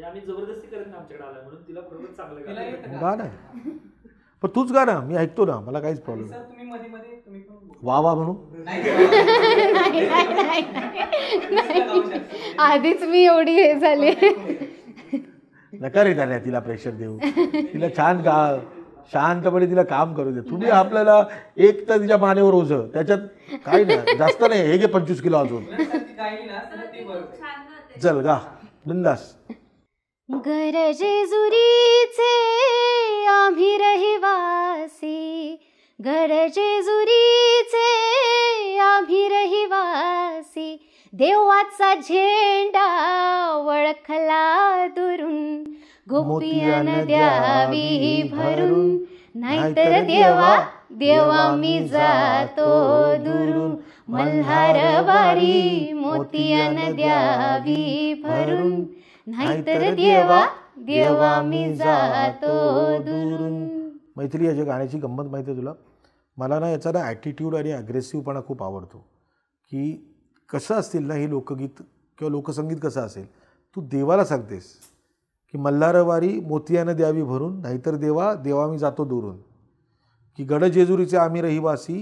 म्हणजे पण तूच गा ना मी ऐकतो ना मला काहीच प्रॉब्लेम वा वा म्हणू आधीच मी एवढी हे झाली नका रे तिला प्रेशर देऊ तिला छान गा शांतपणे तिला काम करू दे तुम्ही आपल्याला एक तर तिच्या मानेवर ओझ त्याच्यात काही नाही जास्त नाही हे घे पंचवीस किलो अजून चल गा बिंदास जुरीचे आम्ही रहिवासी जुरीचे आम्ही रहिवासी देवाचा झेंडा वळखला दुरून गोपियान द्यावी भरून नाहीतर देवा देवा मी जातो दुरून मल्हार बारी मोतियान द्यावी भरून नाहीतर देवा देवा मी जातो मैत्री याच्या गाण्याची गंमत माहिती आहे तुला मला ना याचा ना ॲटिट्यूड आणि अग्रेसिव्हपणा खूप आवडतो की कसं असतील ना हे लोकगीत किंवा लोकसंगीत कसं असेल तू देवाला सांगतेस की मल्हारवारी मोतियानं द्यावी भरून नाहीतर देवा देवा मी जातो दुरून की गडजेजुरीचे आम्ही रहिवासी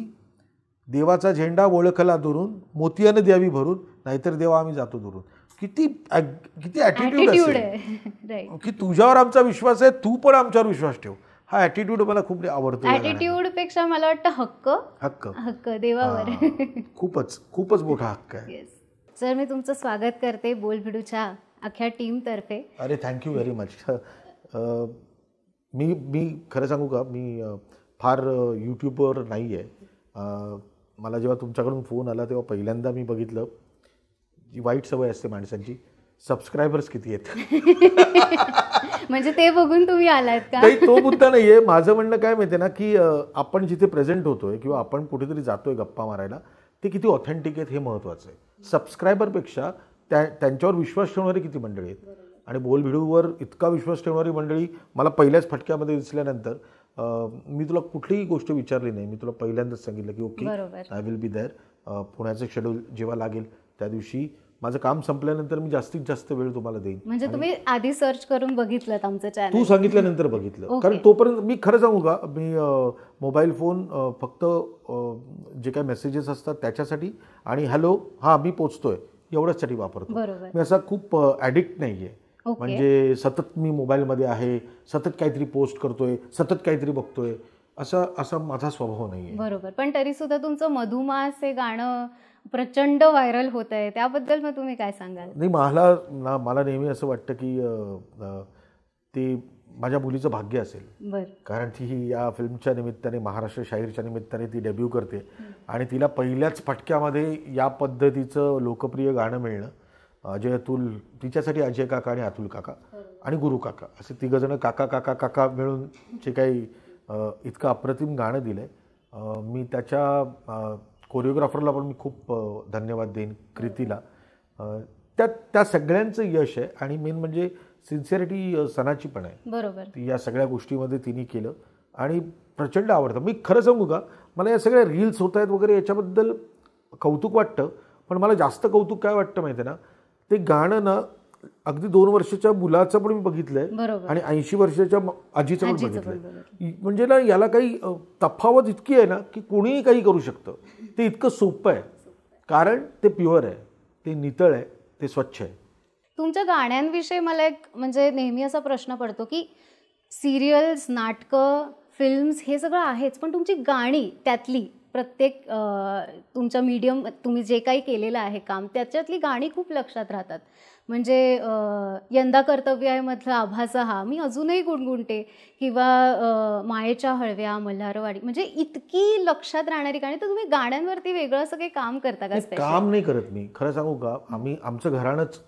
देवाचा झेंडा ओळखला दुरून मोतियानं द्यावी भरून नाहीतर देवा आम्ही जातो दुरून किती किती ॲटिट्यूड आहे की तुझ्यावर आमचा विश्वास आहे तू पण आमच्यावर विश्वास ठेव हा ॲटिट्यूड मला खूप आवडतो ॲटिट्यूड पेक्षा मला वाटतं हक्क हक्क हक्क देवावर खूपच खूपच मोठा हक्क आहे सर मी तुमचं स्वागत करते बोलभिडूच्या अख्ख्या तर्फे अरे थँक्यू व्हेरी मच मी मी खरं सांगू का मी फार यूट्यूबवर नाही आहे मला जेव्हा तुमच्याकडून फोन आला तेव्हा पहिल्यांदा मी बघितलं जी वाईट सवय असते माणसांची सबस्क्रायबर्स किती आहेत म्हणजे ते बघून तुम्ही आलात का नाही तो मुद्दा नाहीये माझं म्हणणं काय माहिती ना की आपण जिथे प्रेझेंट होतोय किंवा आपण कुठेतरी जातोय गप्पा मारायला ते किती ऑथेंटिक आहेत हे महत्वाचं आहे सबस्क्रायबरपेक्षा त्या त्यांच्यावर विश्वास ठेवणारी किती मंडळी आहेत आणि बोलभिडूवर इतका विश्वास ठेवणारी मंडळी मला पहिल्याच फटक्यामध्ये दिसल्यानंतर मी तुला कुठलीही गोष्ट विचारली नाही मी तुला पहिल्यांदाच सांगितलं की okay I will be there पुण्याचं शेड्यूल जेव्हा लागेल त्या दिवशी माझं काम संपल्यानंतर मी जास्तीत जास्त वेळ तुम्हाला देईन म्हणजे तुम्ही आधी सर्च करून बघितलं आमचं चॅनल तू सांगितल्यानंतर बघितलं कारण तोपर्यंत मी खरं सांगू का मी मोबाईल फोन फक्त जे काही मेसेजेस असतात त्याच्यासाठी आणि हॅलो हा मी पोचतोय एवढ्याचसाठी वापरतो मी असा खूप ॲडिक्ट नाही आहे म्हणजे सतत मी मोबाईलमध्ये आहे सतत काहीतरी पोस्ट करतोय सतत काहीतरी बघतोय असं असा माझा स्वभाव नाही बरोबर पण तरी सुद्धा तुमचं मधुमास हे गाणं प्रचंड व्हायरल होत आहे त्याबद्दल मग तुम्ही काय सांगाल नाही मला ना मला नेहमी असं वाटतं की ते माझ्या मुलीचं भाग्य असेल कारण ती ही या फिल्मच्या निमित्ताने महाराष्ट्र शाहीरच्या निमित्ताने ती डेब्यू करते आणि तिला पहिल्याच फटक्यामध्ये या पद्धतीचं लोकप्रिय गाणं मिळणं अजय अतुल तिच्यासाठी अजय काका आणि अतुल काका आणि गुरु काका असे तिघजणं काका काका काका मिळून जे काही इतकं अप्रतिम गाणं दिलं मी त्याच्या कोरिओग्राफरला पण मी खूप धन्यवाद देईन कृतीला त्या त्या सगळ्यांचं यश आहे आणि मेन म्हणजे सिन्सिअरिटी सणाची पण आहे बरोबर ती या सगळ्या गोष्टीमध्ये तिने केलं आणि प्रचंड आवडतं मी खरं सांगू का मला या सगळ्या रील्स होत आहेत वगैरे याच्याबद्दल कौतुक वाटतं पण मला जास्त कौतुक काय वाटतं माहिती ना ते गाणं ना अगदी दोन वर्षाच्या मुलाचं पण मी बघितलंय आणि ऐंशी वर्षाच्या आजीचं पण बघितलंय म्हणजे ना याला काही तफावत इतकी आहे ना की कोणीही काही करू शकतं ते इतकं सोपं आहे कारण ते प्युअर आहे ते नितळ आहे ते स्वच्छ आहे तुमच्या गाण्यांविषयी मला एक म्हणजे नेहमी असा प्रश्न पडतो की सिरियल्स नाटकं फिल्म्स हे सगळं आहेच पण तुमची गाणी त्यातली प्रत्येक तुमच्या मीडियम तुम्ही जे काही केलेलं आहे काम त्याच्यातली गाणी खूप लक्षात राहतात म्हणजे यंदा कर्तव्य आहे मधला आभासा हा मी अजूनही गुणगुणते किंवा मायेच्या हळव्या मल्हारवाडी म्हणजे इतकी लक्षात राहणारी गाणी तर तुम्ही गाण्यांवरती वेगळं असं काही काम करता का काम नाही करत मी खरं सांगू का आम्ही आमचं घराणंच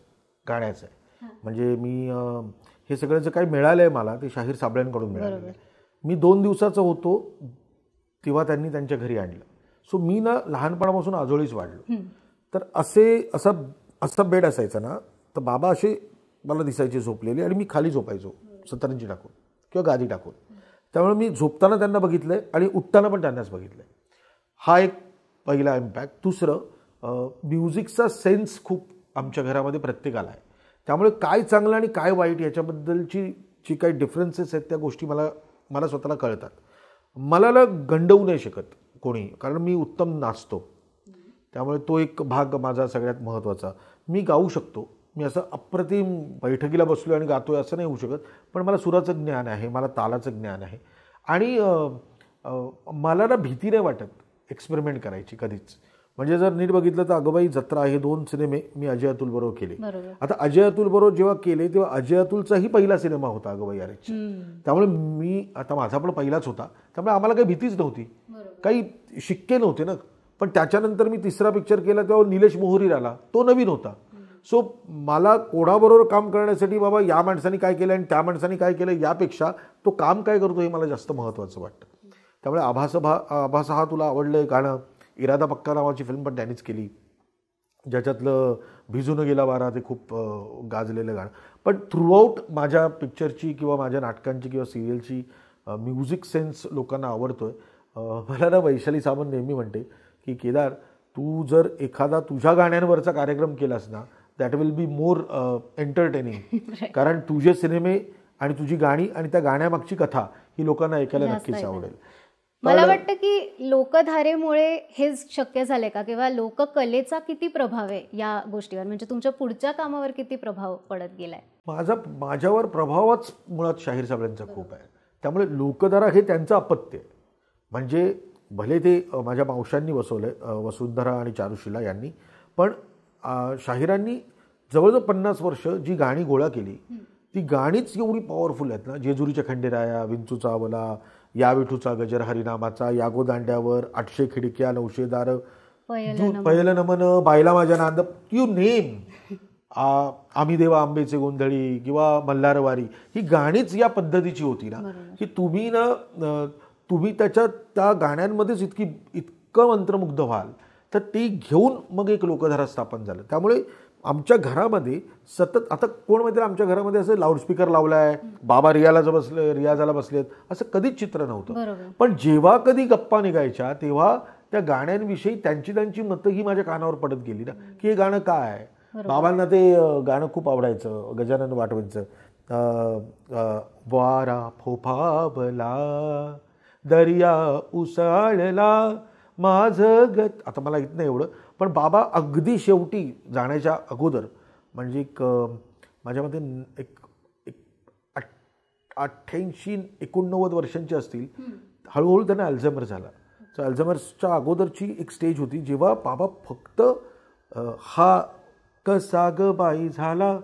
गाण्याचं आहे म्हणजे मी हे सगळं जे काही मिळालं आहे मला ते शाहीर साबळ्यांकडून मिळालं मी दोन दिवसाचं होतो तेव्हा त्यांनी त्यांच्या घरी आणलं सो मी ना लहानपणापासून आजोळीच वाढलो तर असे असा असा बेड असायचा ना तर बाबा असे मला दिसायचे झोपलेले आणि मी खाली झोपायचो सतरंजी टाकून किंवा गादी टाकून त्यामुळे मी झोपताना त्यांना बघितलं आहे आणि उठताना पण त्यांनाच बघितलं आहे हा एक पहिला इम्पॅक्ट दुसरं म्युझिकचा सेन्स खूप आमच्या घरामध्ये प्रत्येकाला आहे त्यामुळे काय चांगलं आणि काय वाईट याच्याबद्दलची जी काही डिफरन्सेस आहेत त्या गोष्टी मला मला स्वतःला कळतात मला ना गंडवू नाही शकत कोणी कारण मी उत्तम नाचतो त्यामुळे तो एक भाग माझा सगळ्यात महत्त्वाचा मी गाऊ शकतो मी असं अप्रतिम बैठकीला बसलो आणि गातो आहे असं नाही होऊ शकत पण मला सुराचं ज्ञान आहे मला तालाचं ज्ञान आहे आणि मला ना भीती नाही वाटत एक्सपेरिमेंट करायची कधीच म्हणजे जर नीट बघितलं तर अगोबाई जत्रा हे दोन सिनेमे मी अजय अतुल बरोबर केले आता अजय अतुल बरोबर जेव्हा केले तेव्हा अजय अतुलचाही पहिला सिनेमा होता अगोबाई अरेच त्यामुळे मी आता माझा पण पहिलाच होता त्यामुळे आम्हाला काही भीतीच नव्हती काही शिक्के नव्हते ना पण त्याच्यानंतर मी तिसरा पिक्चर केला तेव्हा निलेश मोहरीर आला तो नवीन होता सो मला कोणाबरोबर काम करण्यासाठी बाबा या माणसाने काय केलं आणि त्या माणसाने काय केलं यापेक्षा तो काम काय करतो हे मला जास्त महत्त्वाचं वाटतं त्यामुळे आभासभा आभास हा तुला आवडलं आहे गाणं इरादा पक्का नावाची फिल्म पण त्यानेच केली ज्याच्यातलं भिजून गेला बारा ते खूप गाजलेलं गाणं पण थ्रूआउट माझ्या पिक्चरची किंवा माझ्या नाटकांची किंवा सिरियलची म्युझिक सेन्स लोकांना आवडतो आहे मला ना वैशाली सावंत नेहमी म्हणते की केदार तू जर एखादा तुझ्या गाण्यांवरचा कार्यक्रम केलास ना that will be more entertaining कारण तुझे सिनेमे आणि तुझी गाणी आणि त्या गाण्यामागची कथा ही लोकांना ऐकायला नक्कीच आवडेल मला वाटतं की लोकधारेमुळे हे शक्य झाले का किंवा लोककलेचा किती प्रभाव आहे या गोष्टीवर म्हणजे तुमच्या पुढच्या कामावर किती प्रभाव पडत गेलाय माझा माझ्यावर प्रभावच मुळात शाहीर साहेबांचा खूप आहे त्यामुळे लोकधारा हे त्यांचं अपत्य म्हणजे भले ते माझ्या मावशांनी वसवलंय वसुंधरा आणि चारुशिला यांनी पण शाहिरांनी जवळजवळ पन्नास वर्ष जी गाणी गोळा केली ती गाणीच एवढी पॉवरफुल आहेत ना जेजुरीच्या खंडेराया विंचूचा आवला या विठूचा गजर हरिनामाचा यागो दांड्यावर आठशे खिडक्या नऊशे दार पहिलं नमन बायला माझ्या नांद यू नेम आम्ही देवा आंबेचे गोंधळी किंवा मल्हारवारी ही गाणीच या पद्धतीची होती ना की तुम्ही ना तुम्ही त्याच्या त्या गाण्यांमध्येच इतकी इतकं मंत्रमुग्ध व्हाल तर ती घेऊन मग एक लोकधारा स्थापन झालं त्यामुळे आमच्या घरामध्ये सतत आता कोण माहिती आमच्या घरामध्ये असं लाऊडस्पीकर लावला आहे बाबा रियाला बसले रियाजाला बसलेत असं कधीच चित्र नव्हतं पण जेव्हा कधी गप्पा निघायच्या तेव्हा त्या गाण्यांविषयी त्यांची त्यांची मतं ही माझ्या कानावर पडत गेली ना की हे गाणं काय आहे बाबांना ते गाणं खूप आवडायचं गजानन वाटवायचं वारा फोफावला दर्या उसाळला माझं गत आता मला येत नाही एवढं पण बाबा अगदी शेवटी जाण्याच्या अगोदर म्हणजे एक माझ्या मते एक एक अठ्ठ्याऐंशी एकोणनव्वद वर्षांचे असतील हळूहळू त्यांना अल्झमर झाला तर अल्झमर्सच्या अगोदरची एक स्टेज होती जेव्हा बाबा फक्त हा कसा ग बाई झाला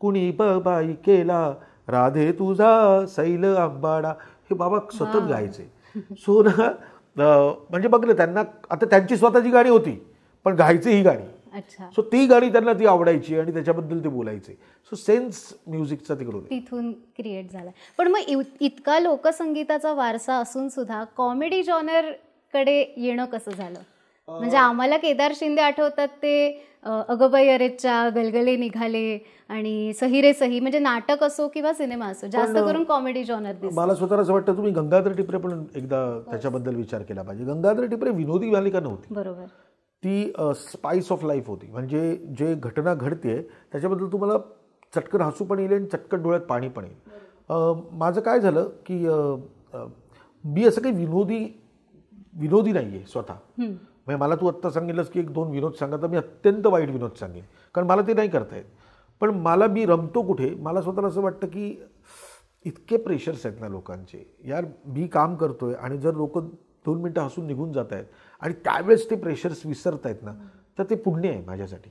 कुणी बाई केला राधे तुझा सैल आंबाडा हे बाबा सतत गायचे सो ना म्हणजे बघलं त्यांना आता त्यांची स्वतःची गाणी होती पण गायची ही गाणी सो ती गाणी त्यांना ती आवडायची आणि त्याच्याबद्दल ते बोलायचे सो सेन्स म्युझिकचा तिकडून तिथून क्रिएट झाला पण मग इतका लोकसंगीताचा वारसा असून सुद्धा कॉमेडी जॉनर कडे येणं कसं झालं म्हणजे आम्हाला केदार शिंदे आठवतात ते अगबाई अरेच्या गलगले निघाले आणि सही रे सही म्हणजे नाटक असो किंवा सिनेमा असो जास्त करून कॉमेडी जॉनर मला स्वतःला असं वाटतं तुम्ही गंगाधर टिपरे पण एकदा त्याच्याबद्दल विचार केला पाहिजे गंगाधर टिपरे विनोदी मालिका नव्हती बरोबर ती स्पाइस ऑफ लाईफ होती म्हणजे जे घटना घडते त्याच्याबद्दल तुम्हाला चटकन हसू पण येईल आणि चटकन डोळ्यात पाणी पण येईल माझं काय झालं की मी असं काही विनोदी विनोदी नाही आहे स्वतः म्हणजे मला तू आत्ता सांगितलंस की एक दोन विनोद सांगा तर मी अत्यंत वाईट विनोद सांगेन कारण मला ते नाही करता येत पण मला मी रमतो कुठे मला स्वतःला असं वाटतं की इतके प्रेशर्स आहेत ना लोकांचे यार मी काम करतो आहे आणि जर लोक दोन मिनटं हसून निघून जात आहेत आणि त्यावेळेस ते प्रेशर्स विसरत आहेत ना तर ते पुण्य आहे माझ्यासाठी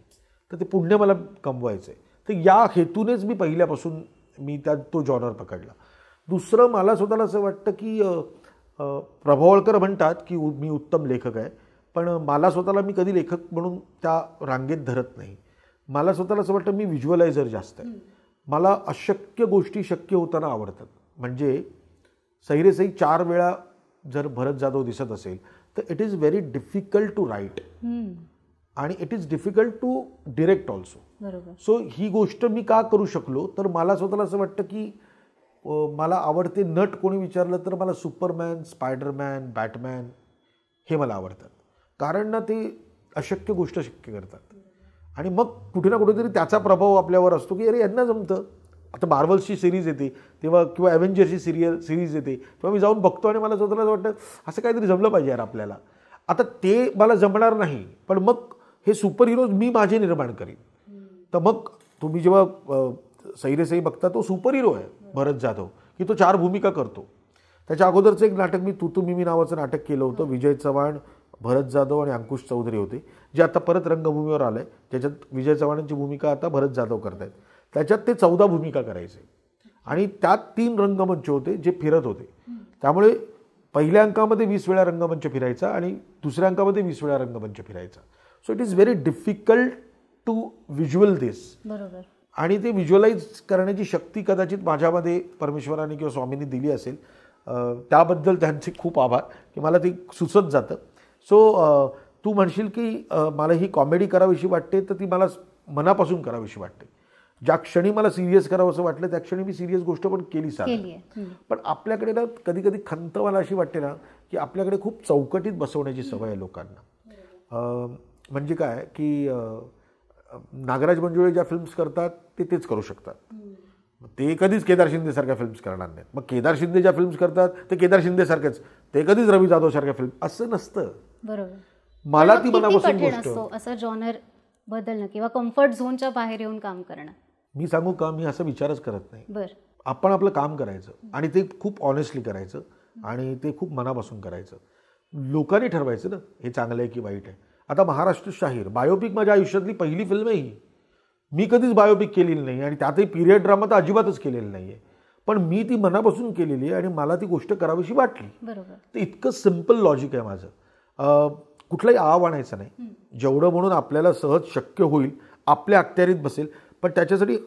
तर ते पुण्य मला कमवायचं आहे तर या हेतूनेच मी पहिल्यापासून मी त्या तो जॉनर पकडला दुसरं मला स्वतःला असं वाटतं की प्रभावळकर म्हणतात की मी उत्तम लेखक आहे पण मला स्वतःला मी कधी लेखक म्हणून त्या रांगेत धरत नाही मला स्वतःला असं वाटतं मी व्हिज्युअलायझर जास्त आहे मला अशक्य गोष्टी शक्य होताना आवडतात म्हणजे सैरेसई चार वेळा जर भरत जाधव दिसत असेल तर it is very difficult to write आणि it is difficult to direct also so ही गोष्ट मी का करू शकलो तर मला स्वतःला असं वाटतं की मला आवडते नट कोणी विचारलं तर मला सुपरमॅन स्पायडरमॅन बॅटमॅन हे मला आवडतात कारण ना ते अशक्य गोष्ट शक्य करतात आणि मग कुठे ना कुठेतरी त्याचा प्रभाव आपल्यावर असतो की अरे यांना जमतं आता मार्वल्सची सिरीज येते तेव्हा किंवा ॲव्हेंजरची सिरियल सिरीज येते तेव्हा मी जाऊन बघतो आणि मला स्वतःला वाटतं असं काहीतरी जमलं पाहिजे यार आपल्याला आता ते मला जमणार नाही पण मग हे सुपर हिरोज मी माझे निर्माण करीन तर मग तुम्ही जेव्हा सैरेसई बघता तो सुपर हिरो आहे भरत जाधव की तो चार भूमिका करतो त्याच्या अगोदरचं एक नाटक मी तुतुमिमी नावाचं नाटक केलं होतं विजय चव्हाण भरत जाधव आणि अंकुश चौधरी होते जे आता परत रंगभूमीवर आलं आहे ज्याच्यात विजय चव्हाणांची भूमिका आता भरत जाधव करत आहेत त्याच्यात ते चौदा भूमिका करायचे आणि त्यात तीन रंगमंच होते जे फिरत होते त्यामुळे पहिल्या अंकामध्ये वीस वेळा रंगमंच फिरायचा आणि दुसऱ्या अंकामध्ये वीस वेळा रंगमंच फिरायचा so it is very difficult to visual this बरोबर आणि ते व्हिज्युअलाइज करण्याची शक्ती कदाचित माझ्यामध्ये परमेश्वराने किंवा स्वामींनी दिली असेल त्याबद्दल त्यांचे खूप आभार की मला ते सुचत जातं सो तू म्हणशील की मला ही कॉमेडी करावीशी वाटते तर ती मला मनापासून करावीशी वाटते ज्या क्षणी मला सिरियस करावं असं वाटलं त्या क्षणी मी सिरियस गोष्ट पण केली सांग पण आपल्याकडे ना कधी कधी खंत मला अशी वाटते ना की आपल्याकडे खूप चौकटीत बसवण्याची सवय आहे लोकांना म्हणजे काय की नागराज मंजुळे ज्या फिल्म्स करतात ते तेच करू शकतात ते कधीच केदार शिंदेसारख्या फिल्म्स करणार नाहीत मग केदार शिंदे ज्या फिल्म्स करतात ते केदार शिंदेसारखेच ते कधीच रवी जाधव सारख्या फिल्म असं नसतं बरोबर मला ती मनापासून गोष्ट असं जॉनर बदलणं किंवा कम्फर्ट झोनच्या बाहेर येऊन काम करणं मी सांगू का मी असं विचारच करत नाही आपण आपलं काम करायचं आणि ते खूप ऑनेस्टली करायचं आणि ते खूप मनापासून करायचं लोकांनी ठरवायचं ना हे चांगलं आहे की वाईट आहे आता महाराष्ट्र शाहीर बायोपिक माझ्या आयुष्यातली पहिली फिल्म आहे ही मी कधीच बायोपिक केलेली नाही आणि त्यातही पिरियड ड्रामा तर अजिबातच केलेली नाही आहे पण मी ती मनापासून केलेली आहे आणि मला ती गोष्ट करावीशी वाटली बरोबर तर इतकं सिम्पल लॉजिक आहे माझं कुठलाही आव आणायचा नाही जेवढं म्हणून आपल्याला सहज शक्य होईल आपल्या अखत्यारीत बसेल पण त्याच्यासाठी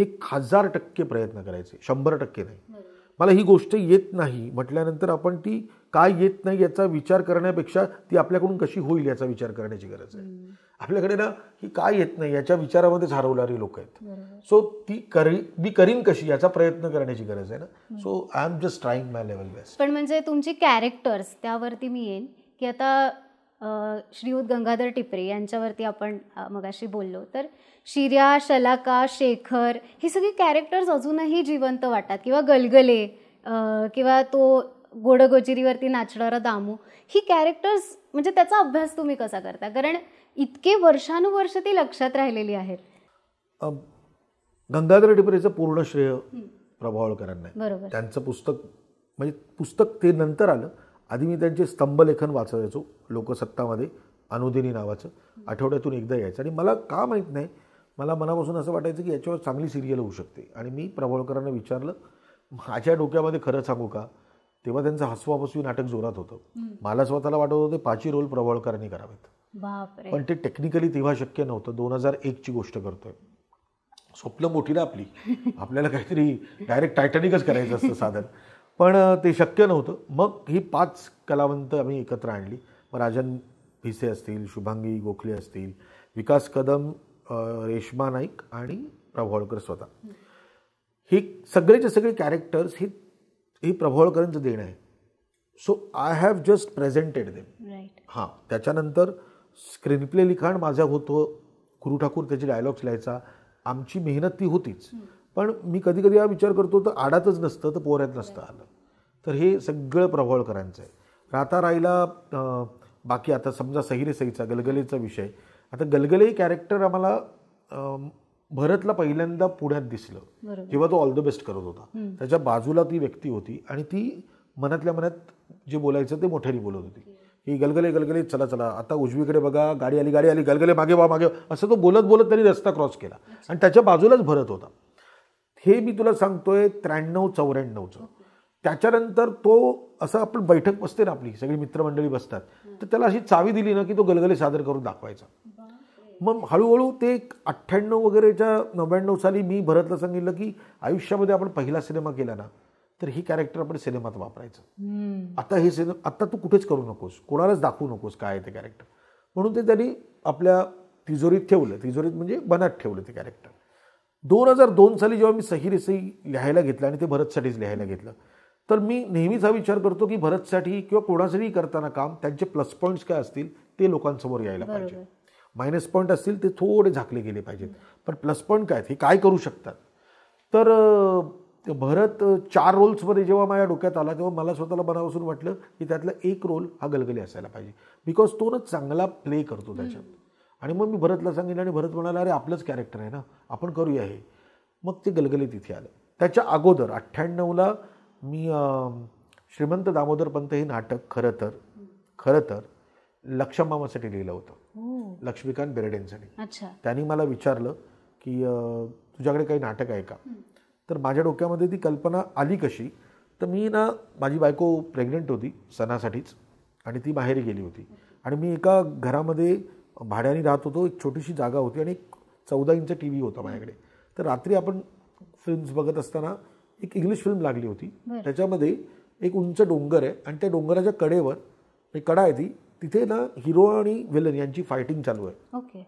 एक हजार टक्के प्रयत्न करायचे शंभर टक्के नाही मला ही गोष्ट येत नाही म्हटल्यानंतर आपण ती काय येत नाही याचा विचार करण्यापेक्षा ती आपल्याकडून कशी होईल याचा विचार करण्याची गरज आहे आपल्याकडे ना ही काय येत नाही याच्या विचारामध्येच हरवणारी लोक आहेत सो ती करी मी करीन कशी याचा प्रयत्न करण्याची गरज आहे ना so I am just trying my level best पण म्हणजे तुमची कॅरेक्टर्स त्यावरती मी येईन की आता श्रीयुत गंगाधर टिपरे यांच्यावरती आपण मगाशी बोललो तर शिर्या शलाका शेखर ही सगळी कॅरेक्टर्स अजूनही जिवंत वाटतात किंवा गलगले किंवा तो गोडगोजिरीवरती नाचणारा दामू ही कॅरेक्टर्स म्हणजे त्याचा अभ्यास तुम्ही कसा करता कारण इतके वर्षानुवर्ष ती लक्षात राहिलेली आहेत गंगाधर टिपरेचं पूर्ण श्रेय प्रभावळकरांना बरोबर त्यांचं पुस्तक म्हणजे पुस्तक ते नंतर आलं आधी मी त्यांचे स्तंभलेखन वाचायचो लोकसत्तामध्ये अनुदिनी नावाचं आठवड्यातून एकदा यायचं आणि मला का माहीत नाही मला मनापासून असं वाटायचं की याच्यावर चांगली सिरियल होऊ शकते आणि मी प्रभावळकरांना विचारलं माझ्या डोक्यामध्ये खरं सांगू का तेव्हा त्यांचं हसवापसवी नाटक जोरात होतं मला स्वतःला वाटत होतं पाचही रोल प्रबळकरांनी करावेत पण ते टेक्निकली तेव्हा शक्य नव्हतं दोन हजार एकची गोष्ट करतोय स्वप्न मोठी ना आपली आपल्याला काहीतरी डायरेक्ट टायटॅनिकच करायचं असतं साधन पण ते शक्य नव्हतं मग ही पाच कलावंत आम्ही एकत्र आणली मग राजन भिसे असतील शुभांगी गोखले असतील विकास कदम रेश्मा नाईक आणि प्रभावळकर स्वतः हे सगळेचे सगळे कॅरेक्टर्स हे ही प्रभावळकरांचं देणं आहे so I have just presented them हां त्याच्यानंतर स्क्रीनप्ले लिखाण माझं होतं गुरु ठाकूर त्याचे डायलॉग्स लिहायचा आमची मेहनत ती होतीच पण मी कधी कधी हा विचार करतो तर आडातच नसतं तर पोऱ्यात नसतं आलं तर हे सगळं प्रभोळकरांचं आहे राहता राहिला बाकी आता समजा सहिरे सहीचा गलगलेचा विषय आता गलगले कॅरेक्टर आम्हाला भरतला पहिल्यांदा पुण्यात दिसलं किंवा तो ऑल द बेस्ट करत होता त्याच्या बाजूला ती व्यक्ती होती आणि ती मनातल्या मनात जे बोलायचं ते मोठ्याने बोलत होती की गलगले गलगले चला चला आता उजवीकडे बघा गाडी आली गाडी आली गलगले मागे वा मागे असं तो बोलत बोलत तरी रस्ता क्रॉस केला आणि त्याच्या बाजूलाच भरत होता हे मी तुला सांगतोय त्र्याण्णव चौऱ्याण्णवचं त्याच्यानंतर तो असं आपण बैठक बसते ना आपली सगळी मित्रमंडळी बसतात तर त्याला अशी चावी दिली ना की तो गलगले सादर करून दाखवायचा मग हळूहळू ते अठ्ठ्याण्णव वगैरेच्या नव्याण्णव साली मी भरतला सांगितलं की आयुष्यामध्ये आपण पहिला सिनेमा केला ना तर ही कॅरेक्टर आपण सिनेमात वापरायचं आता हे सिने आत्ता तू कुठेच करू नकोस कोणालाच दाखवू नकोस काय ते कॅरेक्टर म्हणून ते त्यांनी आपल्या तिजोरीत ठेवलं तिजोरीत म्हणजे बनात ठेवलं ते कॅरेक्टर दोन हजार दोन साली जेव्हा मी सही रेसई लिहायला घेतलं आणि ते भरतसाठीच लिहायला घेतलं तर मी नेहमीच हा विचार करतो की भरतसाठी किंवा कोणासाठी करताना काम त्यांचे प्लस पॉईंट्स काय असतील ते लोकांसमोर यायला पाहिजे मायनस पॉईंट असतील ते थोडे झाकले गेले पाहिजेत पण प्लस पॉईंट काय हे काय करू शकतात तर भरत चार रोल्समध्ये जेव्हा माझ्या डोक्यात आला तेव्हा मला स्वतःला बनावसून वाटलं की त्यातला एक रोल हा गलगली असायला पाहिजे बिकॉज तो ना चांगला प्ले करतो त्याच्यात आणि मग मी भरतला सांगितलं आणि भरत म्हणाला अरे आपलंच कॅरेक्टर आहे ना आपण करूया हे मग ते गलगली तिथे आलं त्याच्या अगोदर अठ्ठ्याण्णवला मी श्रीमंत दामोदर पंत हे नाटक खरं तर खरं तर लक्षमामासाठी लिहिलं होतं हो. लक्ष्मीकांत बेर्डेंसाठी त्यांनी मला विचारलं की तुझ्याकडे काही नाटक आहे का तर माझ्या डोक्यामध्ये ती कल्पना आली कशी तर मी ना माझी बायको प्रेग्नंट होती सणासाठीच आणि ती बाहेर गेली होती आणि मी एका घरामध्ये भाड्याने राहत होतो एक छोटीशी जागा होती आणि एक चौदा इंच टी व्ही होता माझ्याकडे तर रात्री आपण फिल्म्स बघत असताना एक इंग्लिश फिल्म लागली होती त्याच्यामध्ये एक उंच डोंगर आहे आणि त्या डोंगराच्या कडेवर एक कडा आहे ती तिथे ना हिरो आणि विलन यांची फायटिंग चालू आहे ओके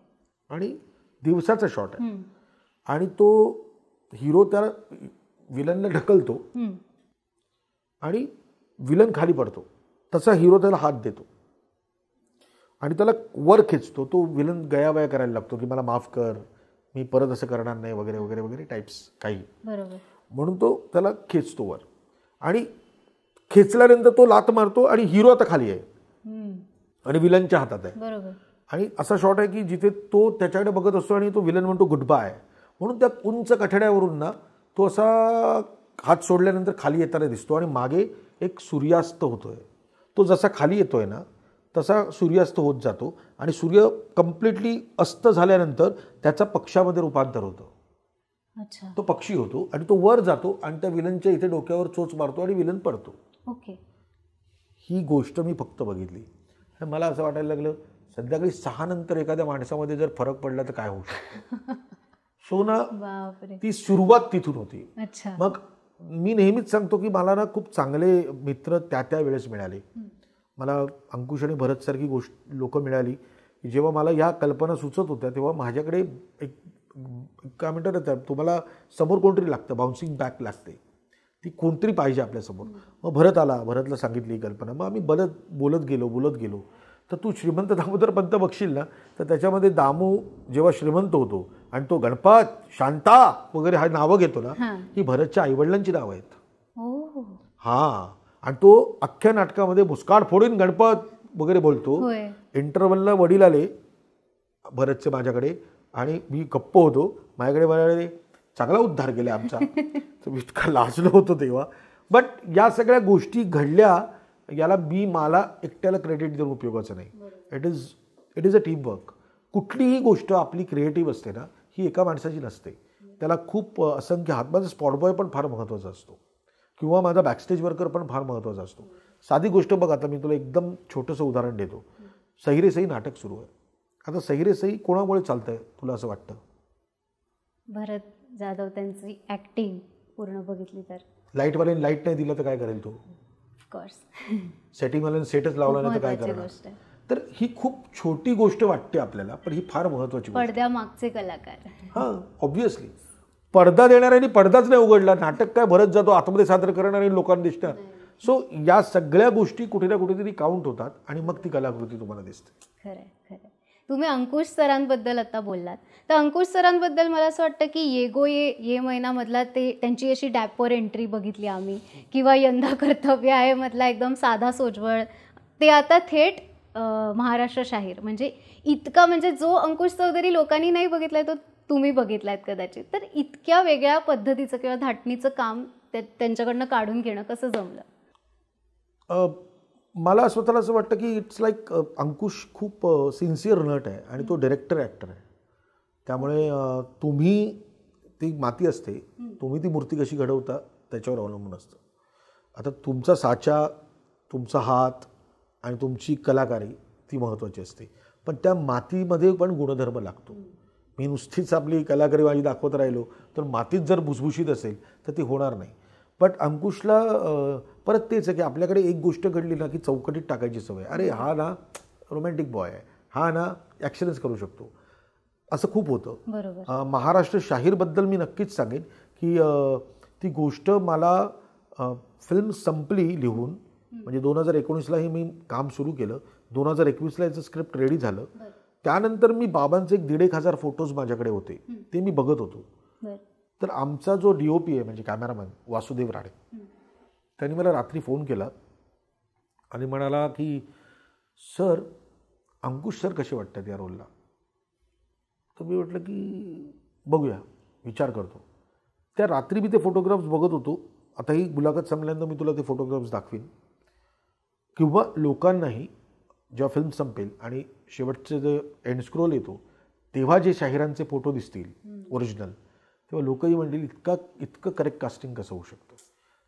आणि दिवसाचा शॉट आहे आणि तो हिरो त्या विलनला ढकलतो आणि विलन खाली पडतो तसा हिरो त्याला हात देतो आणि त्याला वर खेचतो तो विलन गयावया करायला लागतो की मला माफ कर मी परत असं करणार नाही वगैरे वगैरे वगैरे टाईप्स काही म्हणून तो त्याला खेचतो वर आणि खेचल्यानंतर तो लात मारतो आणि हिरो आता खाली आहे आणि विलनच्या हातात आहे आणि असा शॉट आहे की जिथे तो त्याच्याकडे बघत असतो आणि तो विलन म्हणतो गुड आहे म्हणून त्या उंच कठड्यावरून ना तो असा हात सोडल्यानंतर खाली येताना दिसतो आणि मागे एक सूर्यास्त होतोय तो जसा खाली येतोय ना तसा सूर्यास्त होत जातो आणि सूर्य कम्प्लिटली अस्त झाल्यानंतर त्याचा पक्षामध्ये रूपांतर होतं अच्छा तो पक्षी होतो आणि तो वर जातो आणि त्या विलनच्या इथे डोक्यावर चोच मारतो आणि विलन पडतो ओके ही गोष्ट मी फक्त बघितली मला असं वाटायला लागलं संध्याकाळी सहा नंतर एखाद्या माणसामध्ये जर फरक पडला तर काय होऊ शकतो सो ना ती सुरुवात तिथून होती मग मी नेहमीच सांगतो की मला ना खूप चांगले मित्र त्या त्या वेळेस मिळाले मला अंकुश आणि भरतसारखी गोष्ट लोक मिळाली की जेव्हा मला या कल्पना सुचत होत्या तेव्हा माझ्याकडे एक काय म्हणतात तुम्हाला समोर कोणतरी लागतं बाउन्सिंग बॅक लागते ती कोणतरी पाहिजे आपल्यासमोर मग भरत आला भरतला सांगितली कल्पना मग आम्ही बलत बोलत गेलो बोलत गेलो तर तू श्रीमंत दामोदर पंत बघशील ना तर त्याच्यामध्ये दामू जेव्हा श्रीमंत होतो आणि तो गणपत शांता वगैरे हा नावं घेतो ना ही भरतच्या आईवडिलांची नावं आहेत हो. हा आणि तो अख्ख्या नाटकामध्ये भुसकाळ फोडून गणपत वगैरे बोलतो इंटरव्हलला वडील आले भरतचे माझ्याकडे आणि मी गप्प होतो माझ्याकडे म्हणाले चांगला उद्धार केला आमचा तर मी इतका लाजलो होतो तेव्हा बट या सगळ्या गोष्टी घडल्या याला मी मला एकट्याला क्रेडिट देऊन उपयोगाचं नाही it is it is a team work कुठलीही गोष्ट आपली क्रिएटिव्ह असते ना ही एका माणसाची नसते त्याला खूप असंख्य हात माझा स्पॉटबॉय पण फार महत्त्वाचा असतो किंवा माझा बॅकस्टेज वर्कर पण फार महत्त्वाचा असतो साधी गोष्ट बघ आता मी तुला एकदम छोटंसं उदाहरण देतो सई नाटक सुरू आहे आता सहिरेसही कोणामुळे चालतंय तुला असं वाटतं भरत जाधव त्यांची ऍक्टिंग पूर्ण बघितली तर लाईट वाले लाईट नाही दिलं तर काय करेल तो ऑफकोर्स सेटिंगवाल्याने सेटच लावला नाही तर काय करेल तर ही खूप छोटी गोष्ट वाटते आपल्याला पण ही फार महत्वाची पडद्यामागचे कलाकार हां ऑब्व्हियसली पडदा देणाऱ्यांनी पडदाच नाही उघडला नाटक काय भरत जातो आतमध्ये सादर आणि लोकांना दिसणार सो या सगळ्या गोष्टी कुठे ना कुठेतरी काउंट होतात आणि मग ती कलाकृती तुम्हाला दिसते खरं खरं तुम्ही अंकुश सरांबद्दल आता बोललात तर अंकुश सरांबद्दल मला असं वाटतं की ये गो ये ये महिनामधला ते त्यांची अशी डॅपोर एंट्री बघितली आम्ही किंवा यंदा कर्तव्य आहे मधला एकदम साधा सोजवळ ते आता थेट महाराष्ट्र शाहीर म्हणजे इतका म्हणजे जो अंकुश चौधरी लोकांनी नाही बघितलाय तो तुम्ही बघितलायत कदाचित तर इतक्या वेगळ्या पद्धतीचं किंवा धाटणीचं काम त्यांच्याकडनं काढून घेणं कसं जमलं मला स्वतःला असं वाटतं की इट्स लाईक अंकुश खूप सिन्सिअर नट आहे आणि तो डिरेक्टर ॲक्टर आहे त्यामुळे तुम्ही ती माती असते तुम्ही ती मूर्ती कशी घडवता त्याच्यावर अवलंबून असतं आता तुमचा साचा तुमचा हात आणि तुमची कलाकारी ती महत्त्वाची असते पण त्या मातीमध्ये पण गुणधर्म लागतो मी नुसतीच आपली कलाकारी माझी दाखवत राहिलो तर मातीत जर भुसभुशीत असेल तर ती होणार नाही बट अंकुशला परत तेच आहे की आपल्याकडे एक गोष्ट घडली ना की चौकटीत टाकायची सवय अरे हा ना रोमॅन्टिक बॉय आहे हा ना ॲक्शनच करू शकतो असं खूप होतं महाराष्ट्र शाहीरबद्दल मी नक्कीच सांगेन की ती गोष्ट मला फिल्म संपली लिहून म्हणजे दोन हजार एकोणीसलाही मी काम सुरू केलं दोन हजार एकवीसला याचं स्क्रिप्ट रेडी झालं त्यानंतर मी बाबांचे एक दीड एक हजार फोटोज माझ्याकडे होते ते मी बघत होतो तर आमचा जो डी ओ पी आहे म्हणजे कॅमेरामॅन वासुदेव राणे त्यांनी मला रात्री फोन केला आणि म्हणाला की सर अंकुश सर कसे वाटतात या रोलला तर मी म्हटलं की बघूया विचार करतो त्या रात्री मी ते फोटोग्राफ्स बघत होतो आता ही मुलाखत संपल्यानंतर मी तुला ते फोटोग्राफ्स दाखवीन किंवा लोकांनाही जेव्हा फिल्म संपेल आणि शेवटचे जे स्क्रोल येतो तेव्हा जे शाहिरांचे फोटो दिसतील ओरिजिनल तेव्हा लोकही म्हणतील इतका इतकं करेक्ट कास्टिंग कसं होऊ शकतं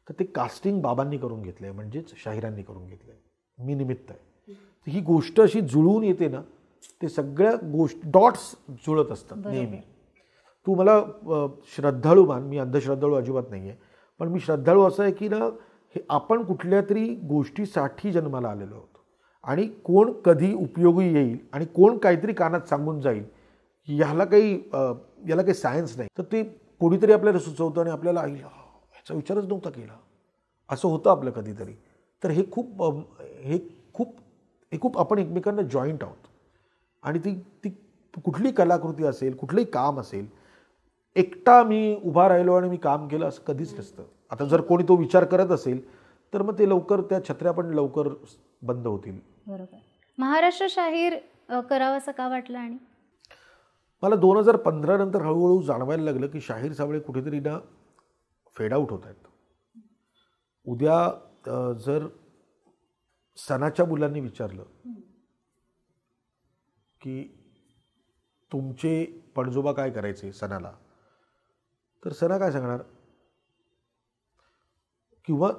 तर ते कास्टिंग बाबांनी करून घेतलं आहे म्हणजेच शाहिरांनी करून घेतलं आहे मी निमित्त आहे ही गोष्ट अशी जुळवून येते ना ते सगळ्या गोष्ट डॉट्स जुळत असतात नेहमी तू मला श्रद्धाळू मान मी अंधश्रद्धाळू अजिबात नाही आहे पण मी श्रद्धाळू असं आहे की ना हे आपण कुठल्या तरी गोष्टीसाठी जन्माला आलेलो आहोत आणि कोण कधी उपयोगी येईल आणि कोण काहीतरी कानात सांगून जाईल ह्याला काही याला काही सायन्स नाही तर ते कोणीतरी आपल्याला सुचवतं आणि आपल्याला आई याचा विचारच नव्हता केला असं होतं आपलं कधीतरी तर हे खूप हे खूप हे खूप आपण एकमेकांना जॉईंट आहोत आणि ती ती कुठली कलाकृती असेल कुठलंही काम असेल एकटा मी उभा राहिलो आणि मी काम केलं असं कधीच नसतं आता जर कोणी तो विचार करत असेल तर मग ते लवकर त्या छत्र्या पण लवकर बंद होतील बरोबर महाराष्ट्र शाहीर करावं असं का वाटलं आणि मला दोन हजार पंधरा नंतर हळूहळू जाणवायला लागलं की शाहीर सावळे कुठेतरी ना फेड आऊट होत आहेत उद्या जर सणाच्या मुलांनी विचारलं की तुमचे पणजोबा काय करायचे सणाला तर सणा काय सांगणार किंवा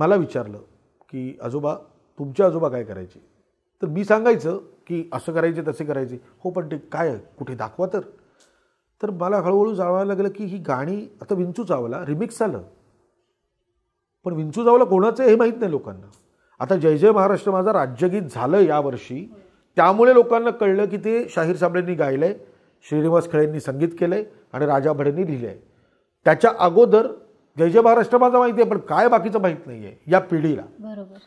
मला विचारलं की आजोबा तुमचे आजोबा काय करायचे तर मी सांगायचं की असं करायचे तसे करायचे हो पण ते काय कुठे दाखवा तर तर मला हळूहळू जाणवायला लागलं की ही गाणी आता विंचू चावला रिमिक्स झालं पण विंचू चावला कोणाचं हे माहीत नाही लोकांना आता जय जय महाराष्ट्र माझा राज्यगीत झालं यावर्षी त्यामुळे लोकांना कळलं की ते शाहीर साबळेंनी गायलं आहे श्रीनिवास खळेंनी संगीत केलं आहे आणि राजा भडेंनी लिहिलं आहे त्याच्या अगोदर जय जय महाराष्ट्र माझा माहिती आहे पण काय बाकीचं माहीत नाही आहे या पिढीला बरोबर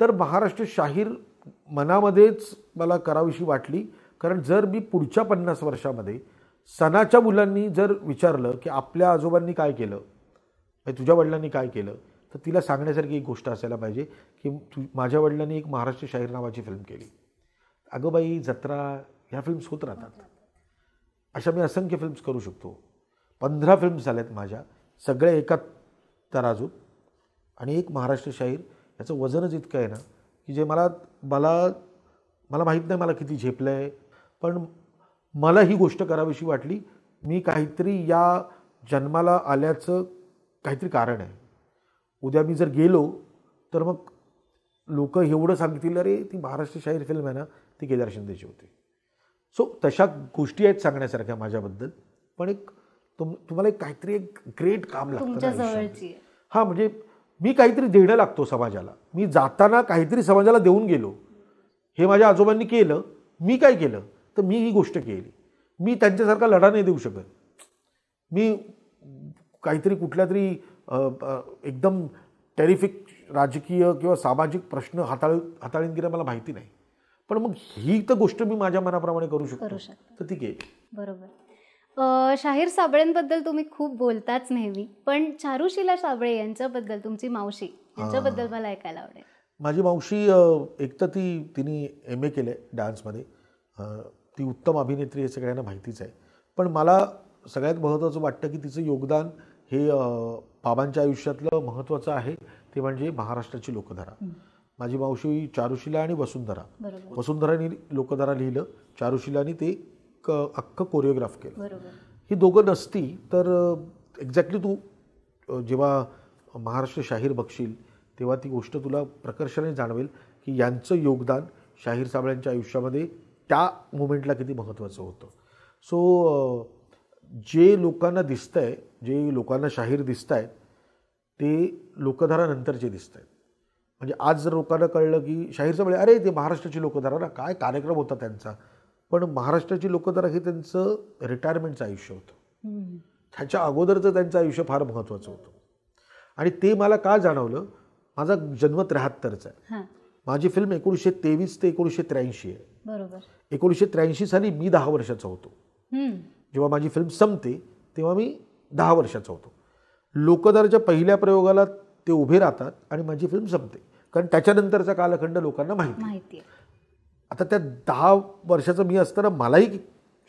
तर महाराष्ट्र शाहीर मनामध्येच मला करावीशी वाटली कारण जर मी पुढच्या पन्नास वर्षामध्ये सणाच्या मुलांनी जर विचारलं की आपल्या आजोबांनी काय केलं म्हणजे तुझ्या वडिलांनी काय केलं तर तिला सांगण्यासारखी एक गोष्ट असायला पाहिजे की तु माझ्या वडिलांनी एक महाराष्ट्र शाहीर नावाची फिल्म केली अगं बाई जत्रा ह्या फिल्म्स होत राहतात अशा मी असंख्य फिल्म्स करू शकतो पंधरा फिल्म्स झाल्यात माझ्या सगळ्या एका तराजूत आणि एक महाराष्ट्र शाहीर याचं वजनच इतकं आहे ना की जे मला मला मला माहीत नाही मला किती झेपलं आहे पण मला ही गोष्ट करावीशी वाटली मी काहीतरी या जन्माला आल्याचं काहीतरी कारण आहे उद्या मी जर गेलो तर मग लोक एवढं सांगतील अरे ती महाराष्ट्र शाहीर फिल्म आहे ना ती केदार शिंदेची होती सो तशा गोष्टी आहेत सांगण्यासारख्या माझ्याबद्दल पण एक तुम तुम्हाला एक काहीतरी एक ग्रेट काम लागतं हां म्हणजे मी काहीतरी देणं लागतो समाजाला मी जाताना काहीतरी समाजाला देऊन गेलो हे माझ्या आजोबांनी केलं मी काय केलं तर मी ही गोष्ट केली मी त्यांच्यासारखा लढा नाही देऊ शकत मी काहीतरी कुठल्या तरी एकदम टेरिफिक राजकीय किंवा सामाजिक प्रश्न हाताळ हाताळून गेलं मला माहिती नाही पण मग ही तर गोष्ट मी माझ्या मनाप्रमाणे करू शकतो तर ती केली बरोबर शाहीर साबळेंबद्दल तुम्ही खूप बोलताच नेहमी पण चारुशिला साबळे यांच्याबद्दल तुमची मावशी यांच्याबद्दल मला ऐकायला आवडेल माझी मावशी एक तर ती तिने एम ए केलं आहे डान्समध्ये ती उत्तम अभिनेत्री हे सगळ्यांना माहितीच आहे पण मला सगळ्यात महत्त्वाचं वाटतं की तिचं योगदान हे बाबांच्या आयुष्यातलं महत्त्वाचं आहे ते म्हणजे महाराष्ट्राची लोकधारा माझी मावशी चारुशिला आणि वसुंधरा वसुंधराने लोकधारा लिहिलं चारुशिलाने ते अख्खं कोरिओग्राफ केलं ही दोघं नसती तर एक्झॅक्टली तू जेव्हा महाराष्ट्र शाहीर बघशील तेव्हा ती गोष्ट तुला प्रकर्षाने जाणवेल की यांचं योगदान शाहीर साबळ्यांच्या आयुष्यामध्ये त्या मुमेंटला किती महत्त्वाचं होतं सो जे लोकांना दिसत आहे जे लोकांना शाहीर दिसत आहेत ते लोकधारानंतरचे दिसत आहेत म्हणजे आज जर लोकांना कळलं की शाहीर साबळे अरे ते महाराष्ट्राची लोकधारा ना काय कार्यक्रम होता त्यांचा पण महाराष्ट्राची लोक जरा हे त्यांचं रिटायरमेंटचं आयुष्य होतं ह्याच्या अगोदरचं त्यांचं आयुष्य फार महत्त्वाचं होतं आणि ते मला का जाणवलं माझा जन्म त्र्याहत्तरचा आहे माझी फिल्म एकोणीसशे तेवीस ते एकोणीसशे त्र्याऐंशी आहे एकोणीसशे त्र्याऐंशी साली मी दहा वर्षाचा होतो जेव्हा माझी फिल्म संपते तेव्हा मी दहा वर्षाचा होतो लोकदारच्या पहिल्या प्रयोगाला ते उभे राहतात आणि माझी फिल्म संपते कारण त्याच्यानंतरचा कालखंड लोकांना माहिती आता त्या दहा वर्षाचं मी असताना मलाही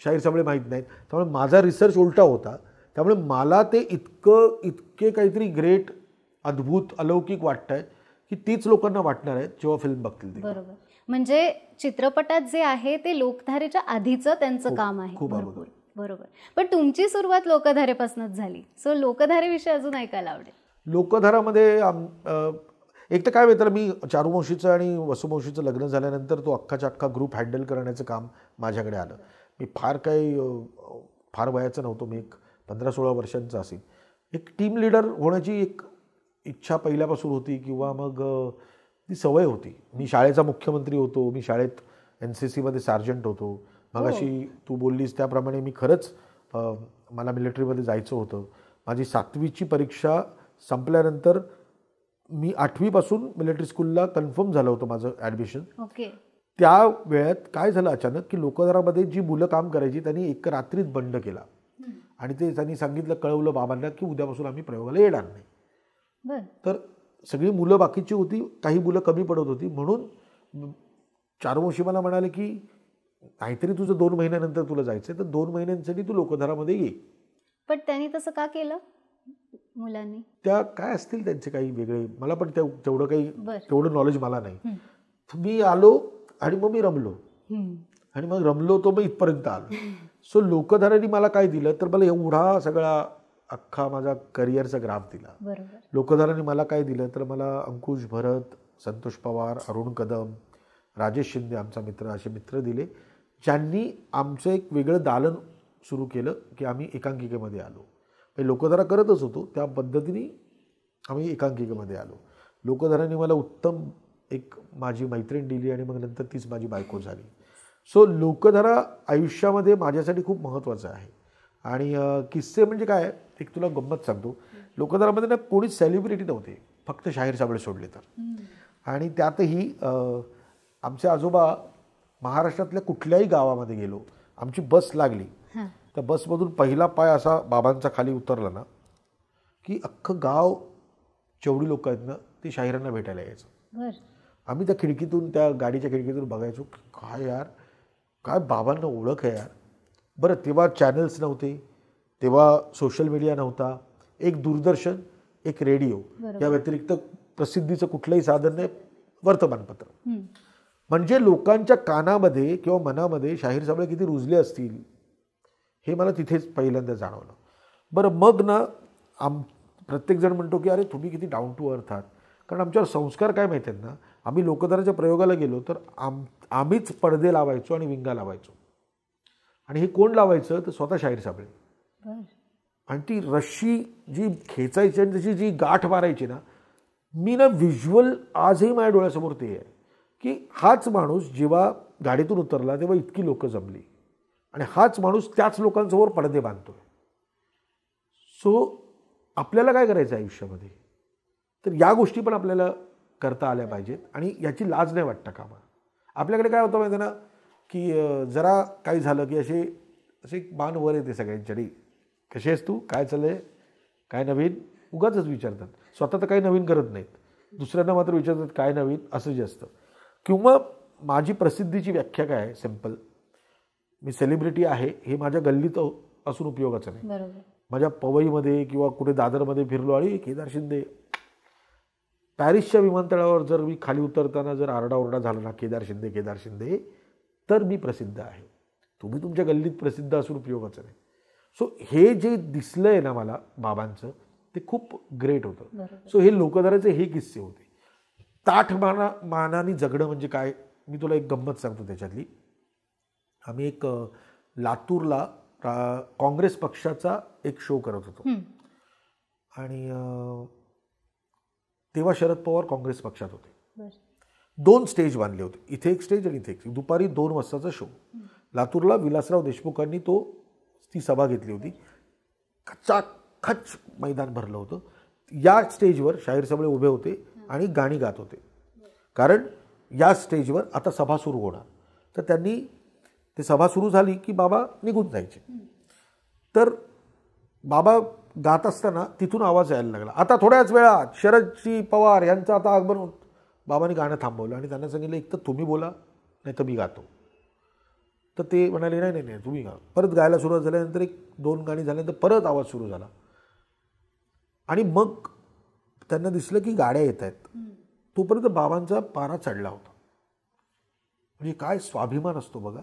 शाहीर साबळे माहीत नाहीत त्यामुळे माझा रिसर्च उलटा होता त्यामुळे मला ते इतकं इतके काहीतरी ग्रेट अद्भुत अलौकिक वाटत आहे की तीच लोकांना वाटणार आहे जेव्हा फिल्म बघतील बरोबर म्हणजे चित्रपटात जे आहे ते लोकधारेच्या आधीचं त्यांचं हो, काम आहे खूप बरोबर पण तुमची सुरुवात लोकधारेपासूनच झाली सो लोकधारेविषयी अजून ऐकायला आवडेल लोकधारामध्ये एक तर काय तर मी चारुवंशीचं आणि वसुवंशीचं लग्न झाल्यानंतर तो अख्खाच्या अख्खा ग्रुप हँडल करण्याचं काम माझ्याकडे आलं मी फार काही फार वयाचं नव्हतो मी एक पंधरा सोळा वर्षांचा असेल एक टीम लीडर होण्याची एक इच्छा पहिल्यापासून होती किंवा मग ती सवय होती मी शाळेचा मुख्यमंत्री होतो मी शाळेत एन सी सीमध्ये सार्जंट होतो मग अशी हो. तू बोललीस त्याप्रमाणे मी खरंच मला मिलिटरीमध्ये जायचं होतं माझी सातवीची परीक्षा संपल्यानंतर मी पासून मिलिटरी स्कूलला कन्फर्म झालं होतं माझं ॲडमिशन ओके त्या वेळेत काय झालं अचानक की लोकदारामध्ये जी मुलं काम करायची त्यांनी एक रात्रीच बंड केला आणि ते त्यांनी सांगितलं कळवलं बाबांना की उद्यापासून आम्ही प्रयोगाला येणार नाही तर सगळी मुलं बाकीची होती काही मुलं कमी पडत होती म्हणून चारवंशी मला म्हणाले की काहीतरी तुझं दोन महिन्यानंतर तुला जायचं तर दोन महिन्यांसाठी तू लोकधारामध्ये ये पण त्यांनी तसं का केलं मुलांनी त्या काय असतील त्यांचे काही वेगळे मला पण त्या तेवढं काही तेवढं नॉलेज मला नाही मी आलो आणि मग मी रमलो आणि मग रमलो तो मग इथपर्यंत आलो सो लोकधाराने मला काय दिलं तर मला एवढा सगळा अख्खा माझा करिअरचा ग्राफ दिला लोकधाराने मला काय दिलं तर मला अंकुश भरत संतोष पवार अरुण कदम राजेश शिंदे आमचा मित्र असे मित्र दिले ज्यांनी आमचं एक वेगळं दालन सुरू केलं की आम्ही एकांकिकेमध्ये आलो लोकधारा करतच होतो त्या पद्धतीने आम्ही एकांकिकेमध्ये आलो लोकधाराने मला उत्तम एक माझी मैत्रीण दिली आणि मग नंतर तीच माझी बायको झाली सो लोकधारा आयुष्यामध्ये माझ्यासाठी खूप महत्त्वाचं आहे आणि किस्से म्हणजे काय एक तुला गंमत सांगतो लोकधारामध्ये ना कोणीच सेलिब्रिटी नव्हते फक्त शाहीर साबळे सोडले तर आणि त्यातही आमचे आजोबा महाराष्ट्रातल्या कुठल्याही गावामध्ये गेलो आमची बस लागली त्या बसमधून पहिला पाय असा बाबांचा खाली उतरला ना की अख्खं गाव जेवढी लोक आहेत ना ते शाहिरांना भेटायला यायचं आम्ही त्या खिडकीतून त्या गाडीच्या खिडकीतून बघायचो काय यार काय बाबांना ओळख आहे यार बरं तेव्हा चॅनल्स नव्हते तेव्हा सोशल मीडिया नव्हता एक दूरदर्शन एक रेडिओ या व्यतिरिक्त प्रसिद्धीचं कुठलंही साधन नाही वर्तमानपत्र म्हणजे लोकांच्या कानामध्ये किंवा मनामध्ये शाहीर साबळे किती रुजले असतील हे मला तिथेच पहिल्यांदा जाणवलं बरं मग ना आम प्रत्येकजण म्हणतो की अरे तुम्ही किती डाऊन टू अर्थ आहात कारण आमच्यावर संस्कार काय माहिती आहेत ना आम्ही लोकधाराच्या प्रयोगाला गेलो तर आम आम्हीच पडदे लावायचो आणि विंगा लावायचो आणि हे कोण लावायचं तर स्वतः शाहीर साबळे आणि ती रश्शी जी खेचायची आणि त्याची जी गाठ मारायची ना मी ना व्हिज्युअल आजही माझ्या डोळ्यासमोर ते आहे की हाच माणूस जेव्हा गाडीतून उतरला तेव्हा इतकी लोकं जमली आणि हाच माणूस त्याच लोकांसमोर पडदे बांधतो सो आपल्याला काय करायचं आहे आयुष्यामध्ये तर या गोष्टी पण आपल्याला करता आल्या पाहिजेत आणि याची लाज नाही वाटत कामा आपल्याकडे काय होतं माहिती ना की जरा काही झालं की असे असे मान वर येते सगळ्यांच्याकडे कशी आहेस तू काय चाललं आहे काय नवीन उगाच विचारतात स्वतः तर काही नवीन करत नाहीत दुसऱ्यांना मात्र विचारतात काय नवीन असं जे असतं किंवा माझी प्रसिद्धीची व्याख्या काय आहे सिम्पल मी सेलिब्रिटी आहे हे माझ्या गल्लीत असून उपयोगाचं नाही माझ्या पवईमध्ये किंवा कुठे दादरमध्ये फिरलो आणि केदार शिंदे पॅरिसच्या विमानतळावर जर मी खाली उतरताना जर आरडाओरडा झाला ना केदार शिंदे केदार शिंदे तर मी प्रसिद्ध आहे तुम्ही तुमच्या गल्लीत प्रसिद्ध असून उपयोगाचं नाही सो हे जे दिसलं आहे ना मला बाबांचं ते खूप ग्रेट होतं सो हे लोकधाराचे हे किस्से होते ताठ माना मानाने जगणं म्हणजे काय मी तुला एक गंमत सांगतो त्याच्यातली आम्ही एक लातूरला काँग्रेस पक्षाचा एक शो करत होतो आणि तेव्हा शरद पवार काँग्रेस पक्षात होते दोन स्टेज बांधले होते इथे एक स्टेज आणि इथे एक दुपारी दोन वाजताचा शो लातूरला विलासराव देशमुखांनी तो ती सभा घेतली होती खच मैदान भरलं होतं या स्टेजवर शाहीर सबळे उभे होते आणि गाणी गात होते कारण या स्टेजवर आता सभा सुरू होणार तर त्यांनी ते सभा सुरू झाली की बाबा निघून जायचे तर बाबा गात असताना तिथून आवाज यायला लागला आता थोड्याच वेळात शरदजी पवार यांचं आता आगमन बाबांनी गाणं थांबवलं आणि त्यांना सांगितलं एक तर तुम्ही बोला नाही तर मी गातो तर ते म्हणाले नाही नाही नाही तुम्ही गा परत गायला सुरुवात झाल्यानंतर एक दोन गाणी झाल्यानंतर परत आवाज सुरू झाला आणि मग त्यांना दिसलं की गाड्या येत आहेत तोपर्यंत बाबांचा पारा चढला होता म्हणजे काय स्वाभिमान असतो बघा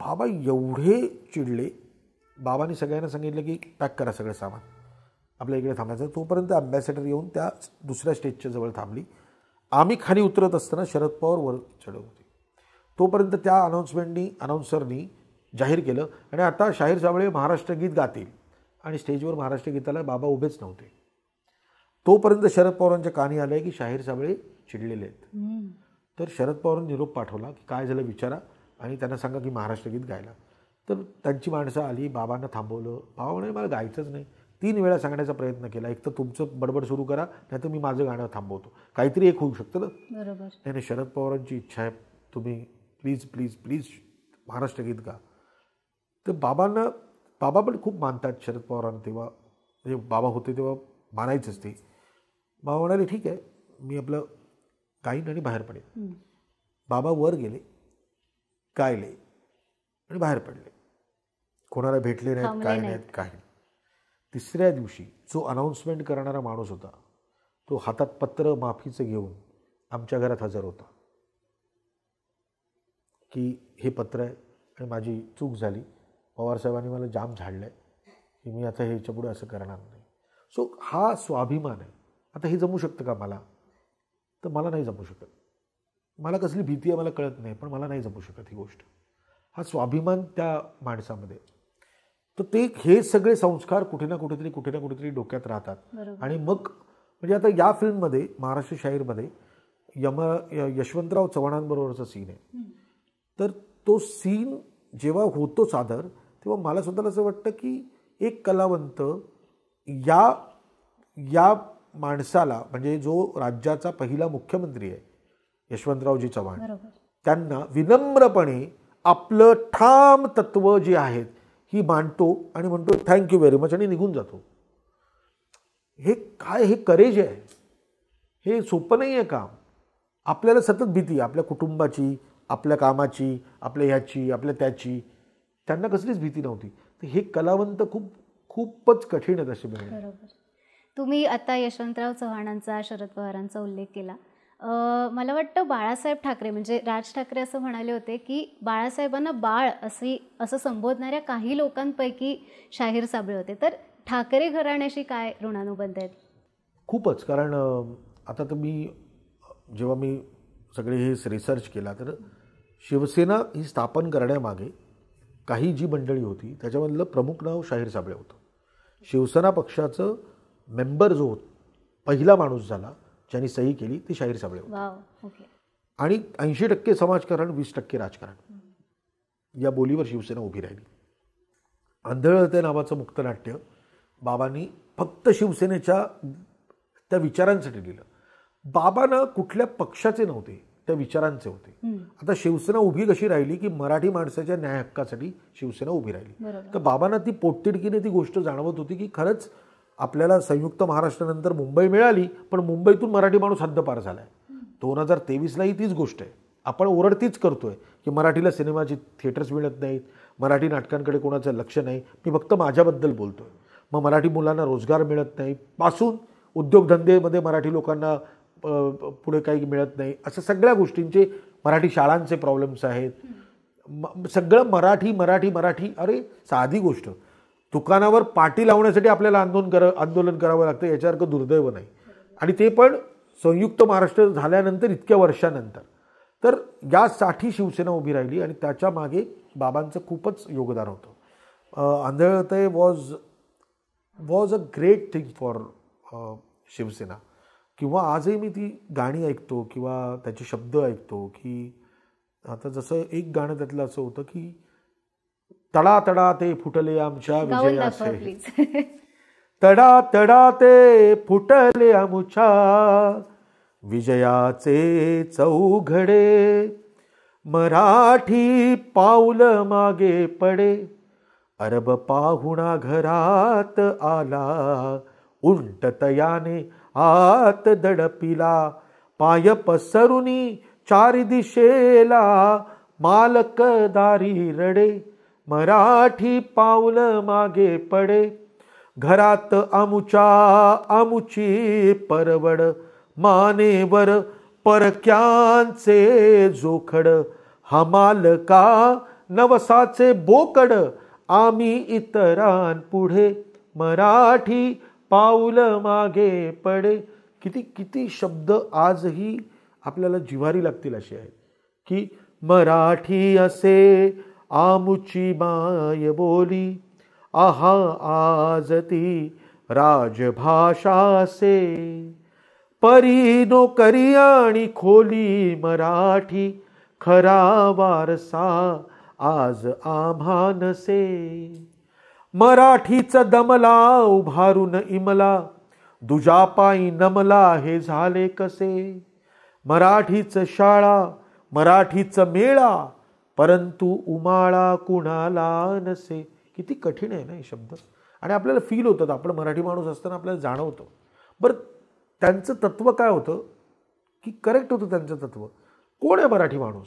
बाबा एवढे चिडले बाबांनी सगळ्यांना सांगितलं की पॅक करा सगळं सामान आपल्या इकडे थांबायचं तोपर्यंत अँबॅसेडर येऊन त्या दुसऱ्या स्टेजच्या जवळ थांबली आम्ही खाली उतरत असताना शरद पवार वर चढत होते तोपर्यंत त्या अनाऊन्समेंटनी अनाऊन्सरनी जाहीर केलं आणि आता शाहीर साबळे महाराष्ट्र गीत गातील आणि स्टेजवर महाराष्ट्र गीताला बाबा उभेच नव्हते तोपर्यंत शरद पवारांच्या कानी आलं आहे की शाहीर साबळे चिडलेले आहेत तर शरद पवारांनी निरोप पाठवला की काय झालं विचारा आणि त्यांना सांगा की महाराष्ट्र गीत गायला तर त्यांची माणसं आली बाबांना थांबवलं बाबा म्हणे मला गायचंच नाही तीन वेळा सांगण्याचा प्रयत्न केला एक तर तुमचं बडबड सुरू करा नाही तर मी माझं गाणं थांबवतो काहीतरी एक होऊ शकतं ना बरोबर नाही शरद पवारांची इच्छा आहे तुम्ही प्लीज प्लीज प्लीज महाराष्ट्र गीत गा तर बाबांना बाबा पण खूप मानतात शरद पवारांना तेव्हा म्हणजे बाबा होते तेव्हा मानायचंच ते बाबा म्हणाले ठीक आहे मी आपलं गाईन आणि बाहेर पडेल बाबा वर गेले गायले आणि बाहेर पडले कोणाला भेटले नाहीत काय नाहीत काय तिसऱ्या दिवशी जो अनाऊन्समेंट करणारा माणूस होता तो हातात पत्र माफीचं घेऊन आमच्या घरात हजर होता की हे पत्र आहे आणि माझी चूक झाली पवारसाहेबांनी मला जाम झाडलं आहे की मी आता ह्याच्या पुढे असं करणार नाही सो हा स्वाभिमान आहे आता हे जमू शकतं का मला तर मला नाही जमू शकत मला कसली भीती आहे मला कळत नाही पण मला नाही जमू शकत ही गोष्ट हा स्वाभिमान त्या माणसामध्ये तर ते हे सगळे संस्कार कुठे ना कुठेतरी कुठे ना कुठेतरी डोक्यात राहतात आणि मग म्हणजे आता या फिल्ममध्ये महाराष्ट्र शाहीरमध्ये यम यशवंतराव चव्हाणांबरोबरचा सीन आहे तर तो सीन जेव्हा होतो सादर तेव्हा मला स्वतःला असं वाटतं की एक कलावंत या या माणसाला म्हणजे जो राज्याचा पहिला मुख्यमंत्री आहे यशवंतरावजी चव्हाण त्यांना विनम्रपणे आपलं ठाम तत्व जे आहेत ही मांडतो आणि म्हणतो थँक्यू व्हेरी मच आणि निघून जातो हे काय हे करेज आहे हे सोपं नाही आहे काम आपल्याला सतत भीती आपल्या कुटुंबाची आपल्या कामाची आपल्या ह्याची आपल्या त्याची त्यांना कसलीच भीती नव्हती तर हे कलावंत खूप खूपच कठीण आहेत असे बरोबर तुम्ही आता यशवंतराव चव्हाणांचा शरद पवारांचा उल्लेख केला मला वाटतं बाळासाहेब ठाकरे म्हणजे राज ठाकरे असं म्हणाले होते की बाळासाहेबांना बाळ असे असं संबोधणाऱ्या काही लोकांपैकी शाहीर साबळे होते तर ठाकरे घराण्याशी काय ऋणानुबंध आहेत खूपच कारण आता तर मी जेव्हा मी सगळे हे रिसर्च केला तर शिवसेना ही स्थापन करण्यामागे काही जी मंडळी होती त्याच्यामधलं प्रमुख नाव शाहीर साबळे होतं शिवसेना पक्षाचं मेंबर जो पहिला माणूस झाला ज्यांनी सही केली ती शाहीर साबळे होते आणि ऐंशी टक्के समाजकारण वीस टक्के राजकारण या बोलीवर शिवसेना उभी राहिली आंधळते नावाचं मुक्त नाट्य बाबांनी फक्त शिवसेनेच्या त्या विचारांसाठी लिहिलं बाबांना कुठल्या पक्षाचे नव्हते त्या विचारांचे होते आता शिवसेना उभी कशी राहिली की मराठी माणसाच्या न्याय हक्कासाठी शिवसेना उभी राहिली तर बाबांना ती पोटतिडकीने ती गोष्ट जाणवत होती की खरंच आपल्याला संयुक्त महाराष्ट्रानंतर मुंबई मिळाली पण मुंबईतून मराठी माणूस हद्दपार झाला आहे दोन हजार तेवीसलाही तीच गोष्ट आहे आपण ओरडतीच करतो आहे की मराठीला सिनेमाची थिएटर्स मिळत नाहीत मराठी नाटकांकडे कोणाचं लक्ष नाही मी फक्त माझ्याबद्दल बोलतो आहे मग मराठी मुलांना रोजगार मिळत नाही पासून उद्योगधंदेमध्ये मराठी लोकांना पुढे काही मिळत नाही असं सगळ्या गोष्टींचे मराठी शाळांचे प्रॉब्लेम्स आहेत सगळं मराठी मराठी मराठी अरे साधी गोष्ट दुकानावर पाठी लावण्यासाठी आपल्याला आंदोलन करा आंदोलन करावं लागतं याच्यासारखं दुर्दैव नाही आणि ते पण संयुक्त महाराष्ट्र झाल्यानंतर इतक्या वर्षानंतर तर यासाठी शिवसेना उभी राहिली आणि त्याच्या मागे बाबांचं खूपच योगदान होतं आंधळतय was was a great thing for Shiv Sena किंवा आजही मी ती गाणी ऐकतो किंवा त्याचे शब्द ऐकतो की आता जसं एक गाणं त्यातलं असं होतं की तडा तडा ते फुटले आमच्या विजयाचे तडा तडा ते फुटले आमच्या विजयाचे चौघडे मराठी पाऊल मागे पडे अरब पाहुणा घरात आला उंट तयाने आत दडपिला पाय पसरुनी चार दिशेला मालकदारी रडे मराठी पाऊल मागे पडे घरात आमुच्या आमुची परवड मानेवर परक्यांचे जोखड हमाल का नवसाचे बोकड आम्ही पुढे मराठी पाऊल मागे पडे किती किती शब्द आजही आपल्याला जिवारी लागतील असे आहे की मराठी असे आमुची माय बोली आहा आजती राजभाषासे परी नोकरी आणि खोली मराठी खरा वारसा आज आम्हा नसे मराठीच दमला उभारून इमला दुजापाई नमला हे झाले कसे मराठीच शाळा मराठीच मेळा परंतु उमाळा कुणाला नसे किती कठीण आहे ना हे शब्द आणि आपल्याला फील होतं आपण मराठी माणूस असताना आपल्याला जाणवतं बरं त्यांचं तत्त्व काय होतं की करेक्ट होतं त्यांचं तत्त्व कोण आहे मराठी माणूस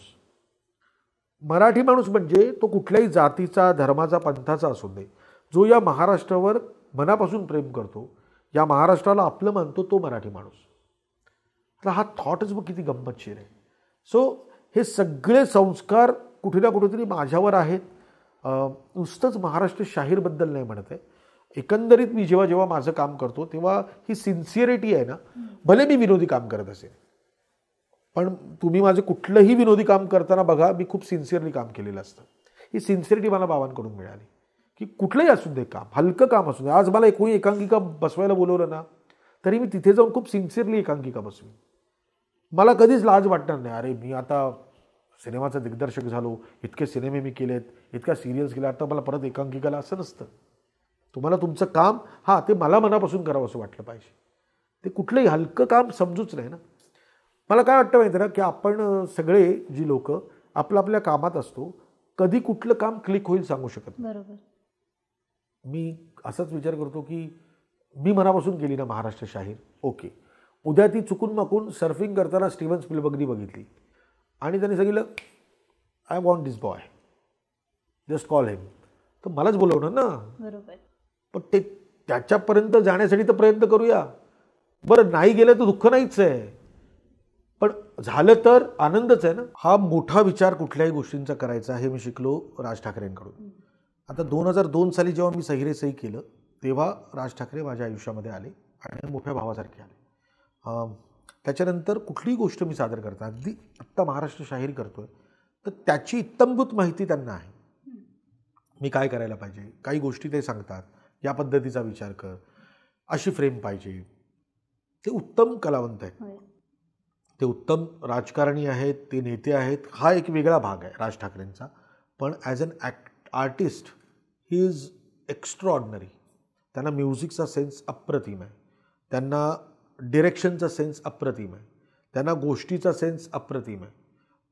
मराठी माणूस म्हणजे तो कुठल्याही जातीचा धर्माचा पंथाचा असू दे जो या महाराष्ट्रावर मनापासून प्रेम करतो या महाराष्ट्राला आपलं मानतो तो मराठी माणूस तर हा थॉटच मग किती गंमतशीर आहे सो हे सगळे संस्कार कुठे ना कुठेतरी माझ्यावर आहेत नुसतंच महाराष्ट्र शाहीरबद्दल नाही म्हणत आहे एकंदरीत मी जेव्हा जेव्हा माझं काम करतो तेव्हा ही सिन्सिअरिटी आहे ना भले मी विनोदी काम करत असेल पण तुम्ही माझं कुठलंही विनोदी काम करताना बघा मी खूप सिन्सिअरली काम केलेलं असतं ही सिन्सिअरिटी मला बाबांकडून मिळाली की कुठलंही असू दे काम हलकं काम असू दे आज मला कोणी एकांकिका बसवायला बोलवलं ना तरी मी तिथे जाऊन खूप सिन्सिअरली एकांकिका बसवीन मला कधीच लाज वाटणार नाही अरे मी आता सिनेमाचा दिग्दर्शक झालो इतके सिनेमे मी केलेत इतक्या सिरियल्स केल्या आता मला परत एकांकिकाला असं नसतं तुम्हाला तुमचं काम हां ते मला मनापासून करावं असं वाटलं पाहिजे ते कुठलंही हलकं काम समजूच नाही ना मला काय वाटतं माहिती ना की आपण सगळे जी लोक आपल्या आपल्या कामात असतो कधी कुठलं काम क्लिक होईल सांगू शकत नाही मी असाच विचार करतो की मी मनापासून केली ना महाराष्ट्र शाहीर ओके उद्या ती चुकून माकून सर्फिंग करताना स्टीव्हन स्पिलबगनी बघितली आणि त्यांनी सांगितलं I want this boy just call him तर मलाच बोलवणं ना बरोबर पण ते त्याच्यापर्यंत जाण्यासाठी तर प्रयत्न करूया बरं नाही गेलं तर दुःख नाहीच आहे पण झालं तर आनंदच आहे ना हा मोठा विचार कुठल्याही गोष्टींचा करायचा हे मी शिकलो राज ठाकरेंकडून आता दोन हजार दोन साली जेव्हा मी सहिरे सही केलं तेव्हा राज ठाकरे माझ्या आयुष्यामध्ये आले आणि मोठ्या भावासारखे आले त्याच्यानंतर कुठलीही गोष्ट मी सादर करतो अगदी आत्ता महाराष्ट्र शाहीर करतो आहे तर त्याची इत्तंभूत माहिती त्यांना आहे मी काय करायला पाहिजे काही गोष्टी ते सांगतात या पद्धतीचा विचार कर अशी फ्रेम पाहिजे ते उत्तम कलावंत आहेत ते उत्तम राजकारणी आहेत ते नेते आहेत हा एक वेगळा भाग आहे राज ठाकरेंचा पण as an act artist he is extraordinary त्यांना म्युझिकचा सेन्स अप्रतिम आहे त्यांना डिरेक्शनचा सेन्स अप्रतिम आहे त्यांना गोष्टीचा सेन्स अप्रतिम आहे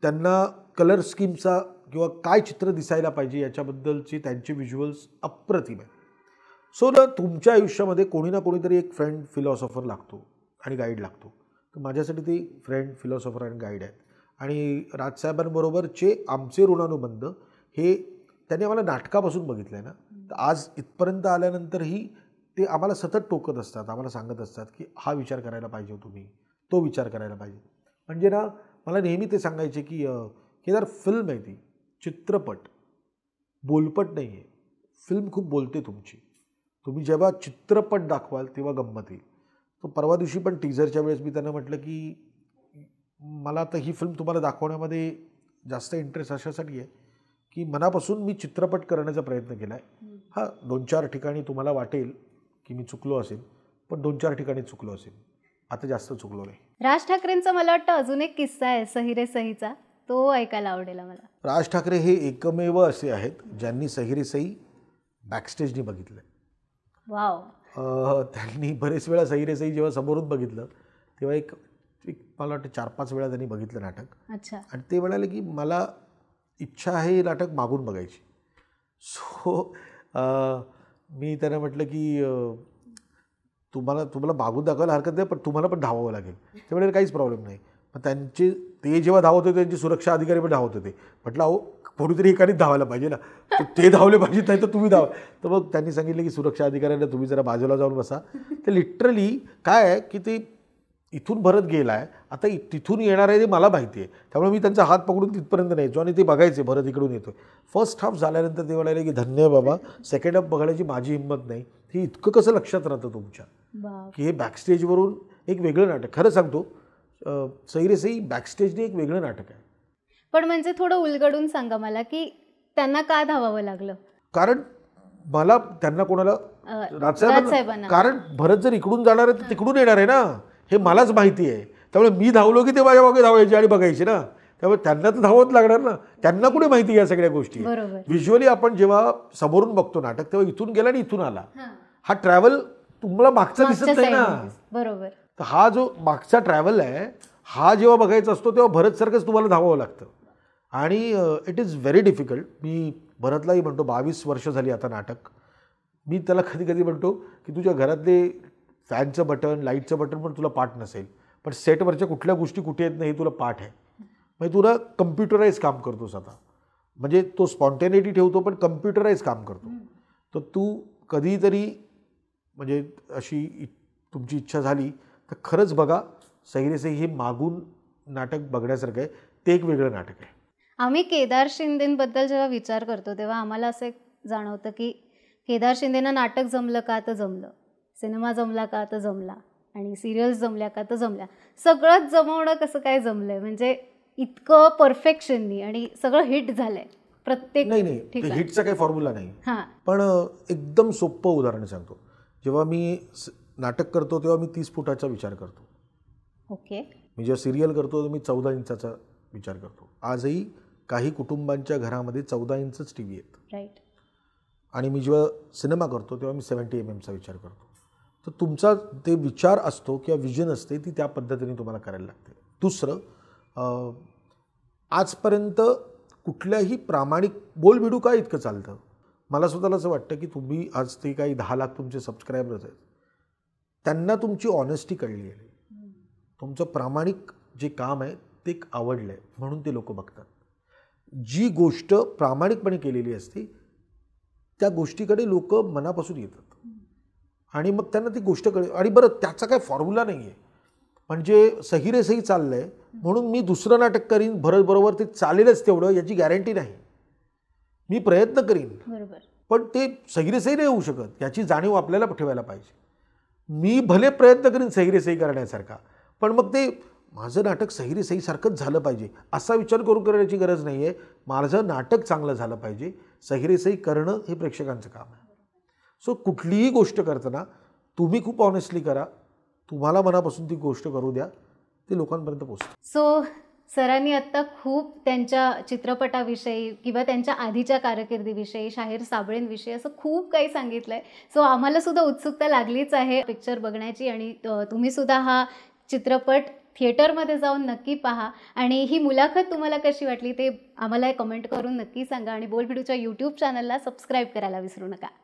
त्यांना कलर स्कीमचा किंवा काय चित्र दिसायला पाहिजे याच्याबद्दलची त्यांचे व्हिज्युअल्स अप्रतिम आहे सो ना तुमच्या आयुष्यामध्ये कोणी ना कोणीतरी एक फ्रेंड फिलॉसॉफर लागतो आणि गाईड लागतो तर माझ्यासाठी ती फ्रेंड फिलॉसॉफर आणि गाईड आहेत आणि राजसाहेबांबरोबरचे आमचे ऋणानुबंध हे त्यांनी आम्हाला नाटकापासून बघितलं आहे ना तर आज इथपर्यंत आल्यानंतरही ते आम्हाला सतत टोकत असतात आम्हाला सांगत असतात की हा विचार करायला पाहिजे हो तुम्ही तो विचार करायला पाहिजे म्हणजे ना मला नेहमी ते सांगायचे की केदार फिल्म आहे ती चित्रपट बोलपट नाही आहे फिल्म खूप बोलते तुमची तुम्ही जेव्हा चित्रपट दाखवाल तेव्हा गंमत येईल तर परवा दिवशी पण टीझरच्या वेळेस मी त्यांना म्हटलं की मला आता ही फिल्म तुम्हाला दाखवण्यामध्ये जास्त इंटरेस्ट अशासाठी आहे की मनापासून मी चित्रपट करण्याचा प्रयत्न केला आहे हा दोन चार ठिकाणी तुम्हाला वाटेल की मी चुकलो असेल पण दोन चार ठिकाणी चुकलो असेल आता जास्त चुकलो नाही राज ठाकरेंचा मला वाटतं अजून एक किस्सा आहे सहिरे सहीचा तो ऐकायला आवडेल मला राज ठाकरे हे एकमेव असे आहेत ज्यांनी सहिरे सही बॅकस्टेजनी बघितलं वाव त्यांनी बरेच वेळा सहिरे सही जेव्हा समोरून बघितलं तेव्हा एक एक मला वाटतं चार पाच वेळा त्यांनी बघितलं नाटक अच्छा आणि ते म्हणाले की मला इच्छा आहे नाटक मागून बघायची सो मी त्यांना म्हटलं की तुम्हाला तुम्हाला मागून दाखवायला हरकत नाही पण तुम्हाला पण धावावं लागेल त्यामुळे काहीच प्रॉब्लेम नाही मग त्यांचे ते जेव्हा धावत होते त्यांची सुरक्षा अधिकारी पण धावत होते म्हटलं अहो कोणीतरी एकानेच धावायला पाहिजे ना ते धावले पाहिजे नाही तर तुम्ही धावा तर मग त्यांनी सांगितलं की सुरक्षा अधिकाऱ्यांना तुम्ही जरा बाजूला जाऊन बसा तर लिटरली काय आहे की ते इथून भरत गेला आहे आता तिथून येणार आहे ते मला माहिती आहे त्यामुळे मी त्यांचा हात पकडून तिथपर्यंत न्यायचो आणि ते बघायचे भरत इकडून येतो फर्स्ट हाफ झाल्यानंतर ते म्हणाले की धन्य बाबा सेकंड हाफ बघायची माझी हिंमत नाही हे इतकं कसं लक्षात राहतं तुमच्या की हे बॅकस्टेजवरून एक वेगळं नाटक खरं सांगतो सैरेसई बॅकस्टेजने एक वेगळं नाटक आहे पण म्हणजे थोडं उलगडून सांगा मला की त्यांना का धावावं लागलं कारण मला त्यांना कोणाला कारण भरत जर इकडून जाणार आहे तर तिकडून येणार आहे ना हे मलाच माहिती आहे त्यामुळे मी धावलो की ते माझ्या मागे धावायचे आणि बघायचे ना त्यामुळे त्यांना तर धावत लागणार ना त्यांना कुठे माहिती या सगळ्या गोष्टी व्हिज्युअली आपण जेव्हा समोरून बघतो नाटक तेव्हा इथून गेला आणि इथून आला हा ट्रॅव्हल तुम्हाला मागचा दिसत नाही ना बरोबर तर हा जो मागचा ट्रॅव्हल आहे हा जेव्हा बघायचा असतो तेव्हा भरतसारखंच तुम्हाला धावावं लागतं आणि इट इज व्हेरी डिफिकल्ट मी भरतलाही म्हणतो बावीस वर्ष झाली आता नाटक मी त्याला कधी कधी म्हणतो की तुझ्या घरातले फॅनचं बटन लाईटचं बटन पण तुला पाठ नसेल पण सेटवरच्या कुठल्या गोष्टी कुठे येत नाही हे तुला पाठ आहे म्हणजे तुला कम्प्युटराईज काम करतोस आता म्हणजे तो स्पॉन्टेनिटी ठेवतो पण कम्प्युटराईज काम करतो तर तू कधीतरी म्हणजे अशी तुमची इच्छा झाली तर खरंच बघा सही हे मागून नाटक बघण्यासारखं आहे ते एक वेगळं नाटक आहे आम्ही केदार शिंदेबद्दल जेव्हा विचार करतो तेव्हा आम्हाला असं जाणवतं की केदार शिंदेना नाटक जमलं का तर जमलं सिनेमा जमला का तर जमला आणि सिरियल्स जमल्या का तर जमल्या सगळंच जमवणं कसं काय जमलंय म्हणजे इतकं परफेक्शननी आणि सगळं हिट झालंय प्रत्येक नाही नाही हिटचा काही फॉर्म्युला नाही पण एकदम सोपं उदाहरण सांगतो जेव्हा मी नाटक करतो तेव्हा मी तीस फुटाचा विचार करतो ओके मी जेव्हा सिरियल करतो तेव्हा मी चौदा इंचाचा विचार करतो आजही काही कुटुंबांच्या घरामध्ये चौदा इंचच टी व्ही आहेत राईट आणि मी जेव्हा सिनेमा करतो तेव्हा मी सेवन्टी एम एमचा विचार करतो तर तुमचा ते विचार असतो किंवा विजन असते ती त्या पद्धतीने तुम्हाला करायला लागते दुसरं आजपर्यंत कुठल्याही प्रामाणिक बोलबिडू काय इतकं चालतं मला स्वतःला असं वाटतं की तुम्ही आज ते काही दहा लाख तुमचे सबस्क्रायबर्स आहेत त्यांना तुमची ऑनेस्टी कळली आहे तुमचं प्रामाणिक जे काम आहे ते आवडलं आहे म्हणून ते लोक बघतात जी गोष्ट प्रामाणिकपणे केलेली असते त्या गोष्टीकडे लोक मनापासून येतात आणि मग त्यांना ती गोष्ट कळेल आणि बरं त्याचा काय फॉर्म्युला नाही आहे म्हणजे सहीरेसही चाललं आहे म्हणून मी दुसरं नाटक करीन भरत बरोबर ते चालेलच तेवढं याची गॅरंटी नाही मी प्रयत्न करीन पण ते सहिरेसही नाही होऊ शकत याची जाणीव आपल्याला ठेवायला पाहिजे मी भले प्रयत्न करीन सहिरेसही करण्यासारखा पण मग ते माझं नाटक सारखंच झालं पाहिजे असा विचार करून करण्याची गरज नाही आहे माझं नाटक चांगलं झालं पाहिजे सहिरेसही करणं हे प्रेक्षकांचं काम आहे सो कुठलीही गोष्ट करताना तुम्ही खूप ऑनेस्टली करा तुम्हाला मनापासून ती गोष्ट करू द्या ती लोकांपर्यंत पोहोच सो सरांनी आत्ता खूप त्यांच्या चित्रपटाविषयी किंवा त्यांच्या आधीच्या कारकिर्दीविषयी शाहीर साबळेंविषयी असं खूप काही सांगितलंय सो so, आम्हाला सुद्धा उत्सुकता लागलीच आहे पिक्चर बघण्याची आणि तुम्ही सुद्धा हा चित्रपट थिएटरमध्ये जाऊन नक्की पहा आणि ही मुलाखत तुम्हाला कशी वाटली ते आम्हाला कमेंट करून नक्की सांगा आणि बोलबिडूच्या यूट्यूब चॅनलला सबस्क्राईब करायला विसरू नका